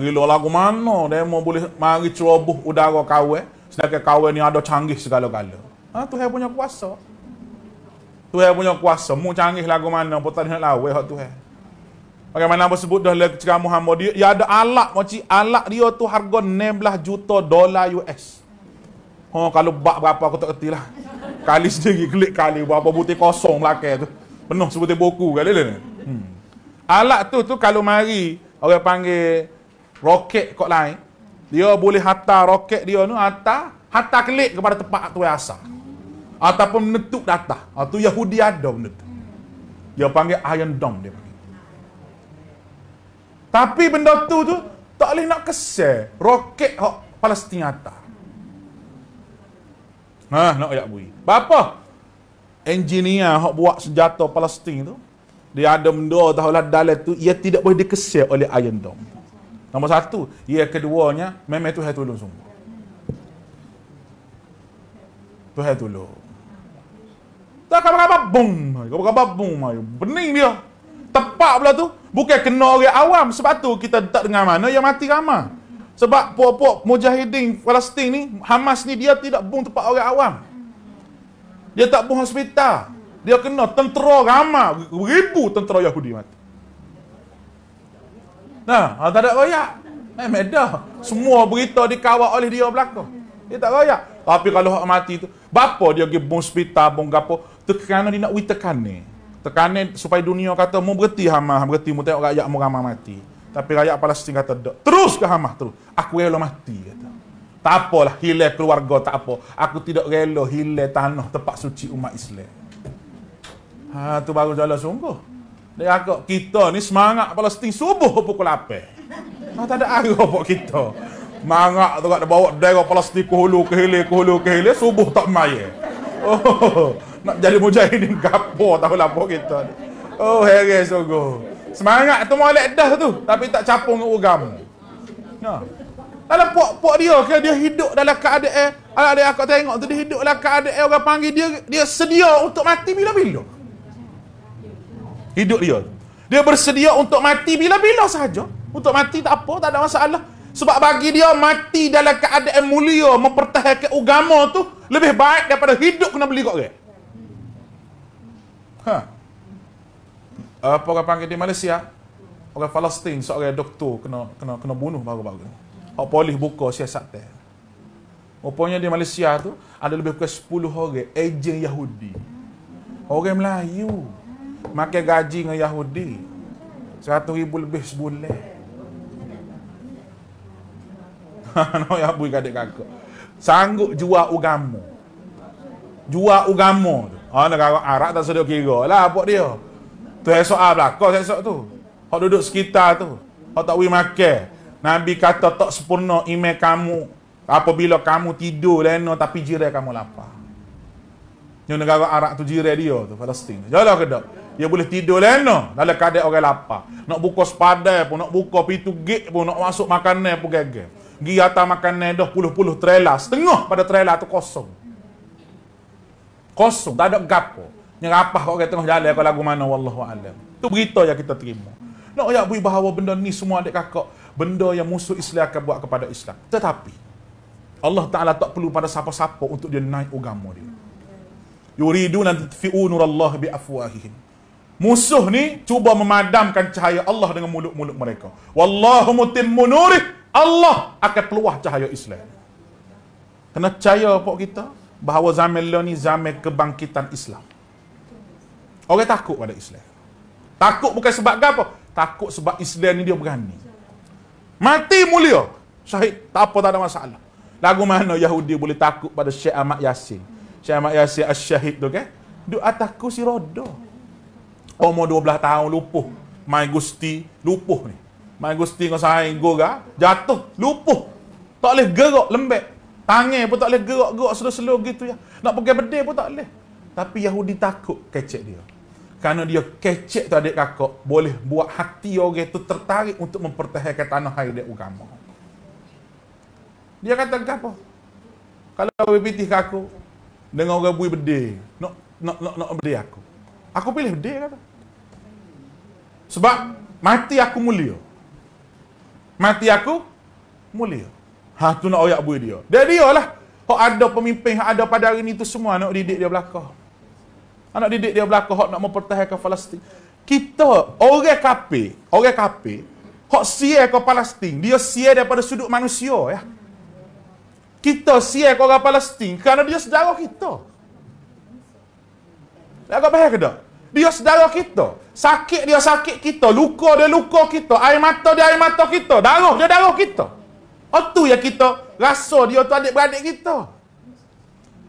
Gila lagu mana dia mau boleh mari ceroboh udara kawe sedangkan kawe ni ada canggih segala-gala. Ha, tu punya kuasa. Tu punya kuasa. Mu canggih lagu mana pun tak nak lawe hak Tuhan. Bagaimana okay, sebut dah lagi cerita Muhammad dia, dia ada alat macam alat dia tu harga 16 juta dolar US. oh, kalau bak berapa aku tak lah, Kali sendiri klik kali berapa butir kosong belakang tu. Penuh sebutir buku kali ni. Hmm. Alat tu tu kalau mari orang panggil roket kok lain. Dia boleh hantar roket dia tu hantar hantar klik kepada tempat tu asa. Ataupun menetuk data. Ha Yahudi ada benda Dia panggil Iron Dome dia. Panggil. Tapi benda tu tu tak boleh nak kesel roket hak Palestin atas. Ha, nak ayak bui. Bapa? Engineer hak buat senjata Palestin tu. Dia ada benda tahulah dalam tu ia tidak boleh dikesel oleh Iron Dome. Nombor satu. Ia keduanya, memang Tuhan tolong semua. Tuhan tolong. Tak apa apa, boom. apa apa, boom. Bening dia. Tepat pula tu Bukan kena orang awam Sebab tu kita tak dengar mana Yang mati ramah Sebab puak-puak Mujahidin Palestin ni Hamas ni dia tidak bung tempat orang awam Dia tak bung hospital Dia kena tentera ramah Ribu tentera Yahudi mati Nah, tak ada royak Eh, medah Semua berita dikawal oleh dia belakang Dia tak royak Tapi kalau hak mati tu Bapa dia pergi bung hospital Bung gapo Terkena dia nak witakan ni tekanan supaya dunia kata mu berhenti Hamas, berhenti mu tengok rakyat mu ramai mati. Tapi rakyat Palestin kata tak. Terus ke Hamas terus. Aku rela mati kata. Tak apalah hilang keluarga tak apa. Aku tidak rela hilang tanah tempat suci umat Islam. Ha tu baru jalan sungguh. Dek aku kita ni semangat Palestin subuh pukul 8. Ha tak ada arah buat kita. Mangak tu kat bawa daerah Palestin ke hulu ke hilir ke hulu ke hilir subuh tak mai. Oh nak jadi mujahidin gapo tahu lapo kita ni. Oh here so go. Semangat tu molek dah tu tapi tak capung dengan ugam. Ha. Dalam pok-pok dia ke dia hidup dalam keadaan eh, ada ada aku tengok tu dia hidup dalam keadaan eh, orang panggil dia dia sedia untuk mati bila-bila. Hidup dia. Dia bersedia untuk mati bila-bila saja. Untuk mati tak apa, tak ada masalah. Sebab bagi dia mati dalam keadaan mulia mempertahankan agama tu lebih baik daripada hidup kena beli kok orang. Ha. Apa orang panggil di Malaysia? Orang Palestin seorang doktor kena kena kena bunuh baru-baru ni. Hak polis buka siasat dia. Rupanya di Malaysia tu ada lebih kurang 10 orang ejen Yahudi. Orang Melayu. Makan gaji dengan Yahudi. 100,000 lebih sebulan. Anak yang buih kakak. Sanggup jual ugamu. Jual ugamu tu. Ana ah, kau arak tak sedok kira lah apa dia. Tu esok ah belako esok tu. Hak duduk sekitar tu. Hak tak wi makan. Nabi kata tak sempurna iman kamu apabila kamu tidur lena tapi jiran kamu lapar. Ni negara Arab tu jiran dia tu Palestin. Jalah ke dak? Dia boleh tidur lena dalam keadaan orang lapar. Nak buka sepadai pun, nak buka pintu gig pun, nak masuk makanan pun gagal. Gi atas makanan dah puluh-puluh trailer setengah pada trailer tu kosong kosong tak ada gapo nyerapah kau kat tengah jalan kau lagu mana wallahu alam tu berita yang kita terima nak ayat bui bahawa benda ni semua adik kakak benda yang musuh Islam akan buat kepada Islam tetapi Allah Ta'ala tak perlu pada siapa-siapa untuk dia naik agama dia yuridu nanti fi'u bi bi'afwahihim musuh ni cuba memadamkan cahaya Allah dengan mulut-mulut mereka wallahu mutimmu nurih Allah akan peluah cahaya Islam kena cahaya apa kita bahawa zaman lo ni zaman kebangkitan Islam. Orang takut pada Islam. Takut bukan sebab apa? Takut sebab Islam ni dia berani. Mati mulia. Syahid, tak apa tak ada masalah. Lagu mana Yahudi boleh takut pada Syekh Ahmad Yasin? Syekh Ahmad Yasin as-syahid tu kan? Duk atasku si Rodo. Umur 12 tahun lupuh. Mai Gusti, lupuh ni. Mai Gusti kau sayang gora, jatuh, lupuh. Tak boleh gerak, lembek. Tangan pun tak boleh gerak-gerak selo-selo gitu ya. Nak pakai bedil pun tak boleh. Tapi Yahudi takut kecek dia. Kerana dia kecek tu adik kakak boleh buat hati orang tu tertarik untuk mempertahankan tanah air dia agama. Dia kata apa? Kalau kau pipiti aku dengan orang bui bedil, nak nak nak nak bedil aku. Aku pilih bedil kata. Sebab mati aku mulia. Mati aku mulia. Ha tu nak oyak buih dia. Dia dia lah. Hak ada pemimpin, hak ada pada hari ni tu semua nak didik dia belakang. Anak didik dia belakang, hak nak mempertahankan Palestin. Kita, orang kafir, orang kafir, hak sia ke Palestin, dia sia daripada sudut manusia ya. Kita sia ke orang Palestin kerana dia sedara kita. Lagak apa faham ke Dia sedara kita. Sakit dia sakit kita, luka dia luka kita, air mata dia air mata kita, darah dia darah kita. Oh tu yang kita rasa dia tu adik-beradik kita.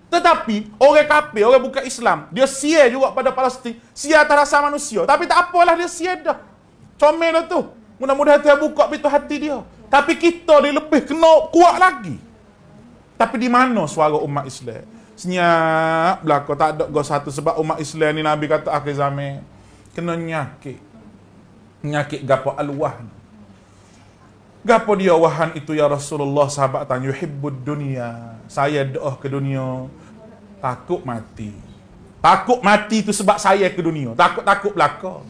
Tetapi orang kafir, orang bukan Islam, dia sia juga pada Palestin, sia atas rasa manusia. Tapi tak apalah dia sia dah. Comel tu. Mudah-mudahan dia buka pintu hati dia. Tapi kita dia lebih kena kuat lagi. Tapi di mana suara umat Islam? Senyap belakang tak ada go satu sebab umat Islam ni Nabi kata akhir zaman kena nyakit. Nyakit gapo al-wahd. Gapo dia wahan itu ya Rasulullah sahabat tanya yuhibbud dunia. Saya doa ke dunia takut mati. Takut mati itu sebab saya ke dunia. Takut-takut belaka.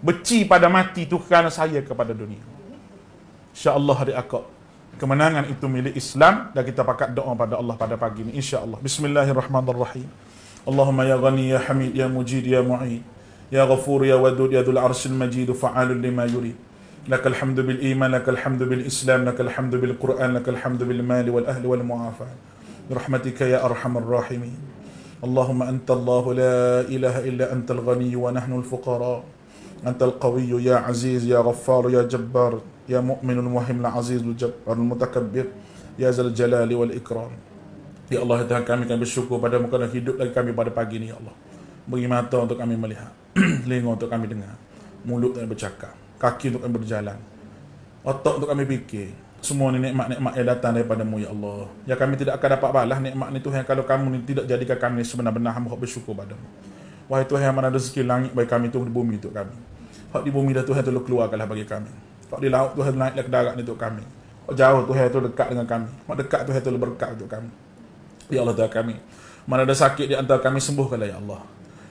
Beci pada mati itu kerana saya kepada dunia. InsyaAllah hari aku. Kemenangan itu milik Islam dan kita pakat doa pada Allah pada pagi ini. InsyaAllah. Bismillahirrahmanirrahim. Allahumma ya ghani ya hamid ya mujid ya mu'id. Ya ghafur ya wadud ya dhul arsil majid fa'alul lima yurid. لك الحمد بالإيمان لك الحمد بالإسلام لك الحمد بالقرآن لك الحمد بالمال والأهل والمعافاة برحمتك يا أرحم الراحمين اللهم أنت الله لا إله إلا أنت الغني ونحن الفقراء أنت القوي يا عزيز يا غفار يا جبار يا مؤمن المهم العزيز الجبار المتكبر يا ذا الجلال والإكرام يا الله تهان kami kami bersyukur pada muka dan hidup lagi kami pada pagi ini ya Allah beri mata untuk kami melihat lingkung untuk kami dengar mulut yang bercakap kaki untuk kami berjalan otak untuk kami fikir semua ni nikmat-nikmat yang datang daripada mu ya Allah Ya kami tidak akan dapat balas nikmat ni Tuhan kalau kamu ni tidak jadikan kami sebenar-benar hamba bersyukur padamu wahai Tuhan yang mana rezeki langit bagi kami Tuhan di bumi untuk kami hak di bumi dah Tuhan tolong keluarkanlah bagi kami hak di laut Tuhan naiklah ke darat ni untuk kami hak jauh Tuhan tu dekat dengan kami hak dekat Tuhan tolong berkat untuk kami ya Allah Tuhan kami mana ada sakit di antara kami sembuhkanlah ya Allah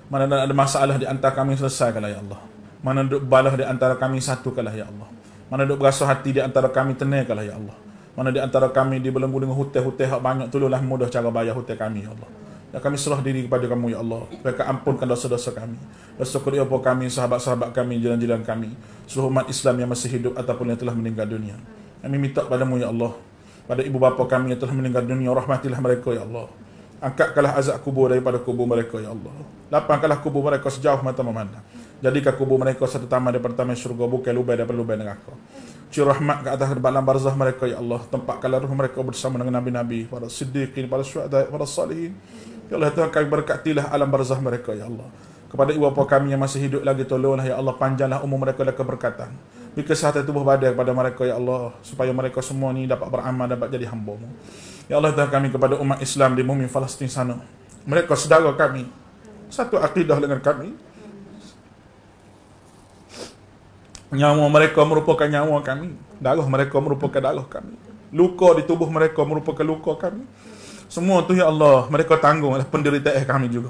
mana ada masalah di antara kami selesaikanlah ya Allah mana duk balah di antara kami kalah ya Allah. Mana duk berasa hati di antara kami kalah ya Allah. Mana di antara kami di belenggu dengan hutang-hutang hak banyak tululah mudah cara bayar hutang kami ya Allah. Ya kami serah diri kepada kamu ya Allah. Baik ampunkan dosa-dosa kami. Dosa kerja apa kami, sahabat-sahabat kami, jalan-jalan kami. Seluruh umat Islam yang masih hidup ataupun yang telah meninggal dunia. Kami minta padamu ya Allah. Pada ibu bapa kami yang telah meninggal dunia. Rahmatilah mereka ya Allah. Angkatkanlah azab kubur daripada kubur mereka ya Allah. Lapangkanlah kubur mereka sejauh mata memandang. Jadi jadikan kubur mereka satu taman daripada taman syurga bukan lubang daripada lubang neraka Cik rahmat ke atas dalam barzah mereka ya Allah tempat kalau roh mereka bersama dengan nabi-nabi para siddiqin para syuhada para salihin ya Allah Tuhan kami berkatilah alam barzah mereka ya Allah kepada ibu bapa kami yang masih hidup lagi tolonglah ya Allah panjanglah umur mereka dengan keberkatan beri kesihatan tubuh badan kepada mereka ya Allah supaya mereka semua ni dapat beramal dapat jadi hamba ya Allah Tuhan kami kepada umat Islam di bumi Palestin sana mereka saudara kami satu akidah dengan kami Nyawa mereka merupakan nyawa kami. Darah mereka merupakan darah kami. Luka di tubuh mereka merupakan luka kami. Semua tu ya Allah, mereka tanggung oleh eh kami juga.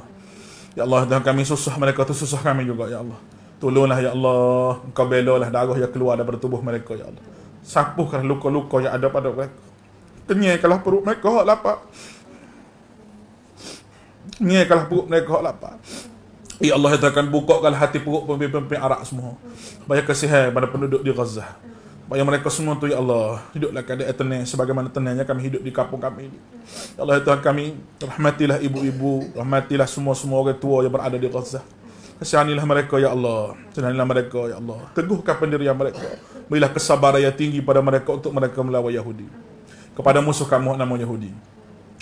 Ya Allah, dan kami susah mereka tu susah kami juga ya Allah. Tolonglah ya Allah, engkau belalah darah yang keluar daripada tubuh mereka ya Allah. Sapuhkan luka-luka yang ada pada mereka. Kenyai kalah perut mereka hak lapar. Kenyai kalah perut mereka hak lapar. Ya Allah katakan bukakan hati perut pemimpin-pemimpin Arab semua. banyak kesihatan pada penduduk di Gaza. banyak mereka semua tu ya Allah. Hiduplah keadaan tenang sebagaimana tenangnya kami hidup di kampung kami ini. Ya Allah ya Tuhan kami, rahmatilah ibu-ibu, rahmatilah semua-semua orang tua yang berada di Gaza. Kasihanilah mereka ya Allah. Kasihanilah mereka ya Allah. Teguhkan pendirian mereka. Berilah kesabaran yang tinggi pada mereka untuk mereka melawan Yahudi. Kepada musuh kamu namanya Yahudi.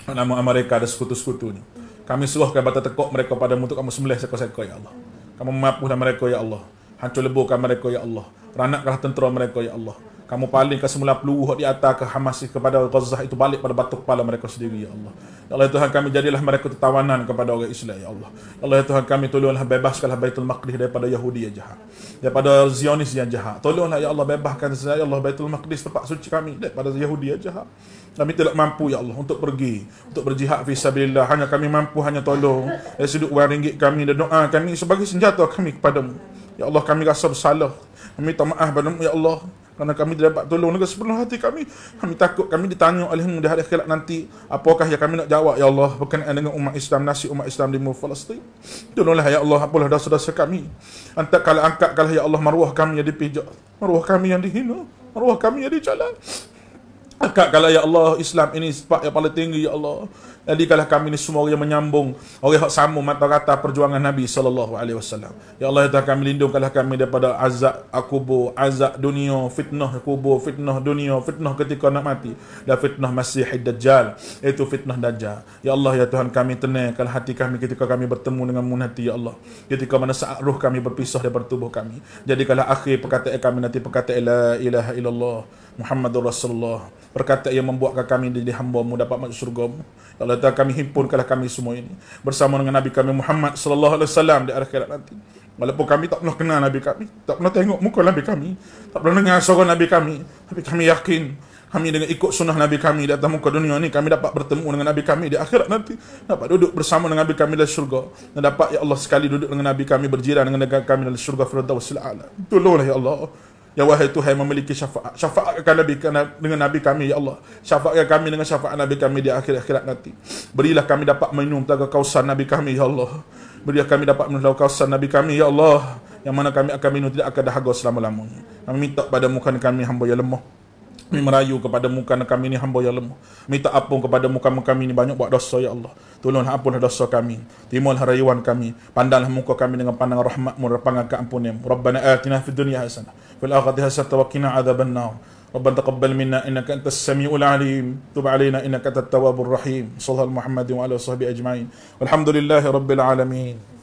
Nama Amerika ada sekutu sekutu ni. Kami suruhkan batu tekuk mereka pada mu untuk kamu sembelih seko-seko ya Allah. Kamu mampu dan mereka ya Allah. Hancur leburkan mereka ya Allah. Ranakkan tentera mereka ya Allah kamu palingkan semula peluh di atas ke Hamas kepada Gaza itu balik pada batu kepala mereka sendiri ya Allah. Ya Allah ya Tuhan kami jadilah mereka tertawanan kepada orang Islam ya Allah. Ya Allah ya Tuhan kami tolonglah bebaskanlah Baitul Maqdis daripada Yahudi yang jahat. Daripada Zionis yang jahat. Tolonglah ya Allah bebaskan saya ya Allah Baitul Maqdis tempat suci kami daripada Yahudi yang jahat. Kami tidak mampu ya Allah untuk pergi untuk berjihad fi sabilillah. Hanya kami mampu hanya tolong dari sudut wang ringgit kami dan doa kami sebagai senjata kami kepadamu. Ya Allah kami rasa bersalah. Kami minta maaf padamu ya Allah kerana kami tidak dapat tolong dengan sepenuh hati kami kami takut kami ditanya oleh di hari akhirat nanti apakah yang kami nak jawab ya Allah berkenaan dengan umat Islam nasib umat Islam di Palestin tolonglah ya Allah apalah dosa-dosa kami antak kala angkat kala ya Allah maruah kami yang dipijak maruah kami yang dihina maruah kami yang dicela angkat kala ya Allah Islam ini sepak yang paling tinggi ya Allah jadi kalau kami ni semua orang yang menyambung Orang yang sama mata rata perjuangan Nabi SAW Ya Allah, Ya Allah kami kalau kami daripada azab akubu, Azab dunia, fitnah akubu, fitnah dunia, fitnah ketika nak mati Dan fitnah Masih Dajjal Itu fitnah Dajjal Ya Allah, Ya Tuhan kami tenang, kalau hati kami ketika kami bertemu dengan munati Ya Allah Ketika mana saat ruh kami berpisah daripada tubuh kami Jadi kalau akhir perkataan kami nanti perkataan La ilaha illallah Muhammad Rasulullah berkata yang membuatkan kami jadi hamba mu dapat masuk syurga mu ya Allah ta'ala kami himpunkanlah kami semua ini bersama dengan Nabi kami Muhammad sallallahu alaihi wasallam di akhirat nanti walaupun kami tak pernah kenal Nabi kami tak pernah tengok muka Nabi kami tak pernah dengar suara Nabi kami tapi kami yakin kami dengan ikut sunnah Nabi kami di atas muka dunia ni kami dapat bertemu dengan Nabi kami di akhirat nanti dapat duduk bersama dengan Nabi kami dalam syurga dan dapat ya Allah sekali duduk dengan Nabi kami berjiran dengan negara kami dalam syurga firdaus alam tolonglah ya Allah Ya wahai Tuhan memiliki syafaat. Syafaatkan Nabi dengan Nabi kami, Ya Allah. Syafaatkan kami dengan syafaat Nabi kami di akhir akhirat nanti. Berilah kami dapat minum tenaga kausan Nabi kami, Ya Allah. Berilah kami dapat minum tenaga kausan Nabi kami, Ya Allah. Yang mana kami akan minum tidak akan dahaga selama-lamanya. Kami minta pada kerana kami hamba yang lemah. Kami merayu kepada muka kami ini hamba yang lemah. Minta ampun kepada muka kami ini banyak buat dosa ya Allah. Tolonglah ampunlah dosa kami. Timulah rayuan kami. Pandanglah muka kami dengan pandangan rahmat-Mu, pandangan keampunan-Mu. Rabbana atina fid dunya hasanah wal akhirati hasanah wa qina adzabannar. ربنا تقبل منا انك انت السميع العليم تب علينا انك انت التواب الرحيم صلى الله محمد وعلى صحبه اجمعين والحمد لله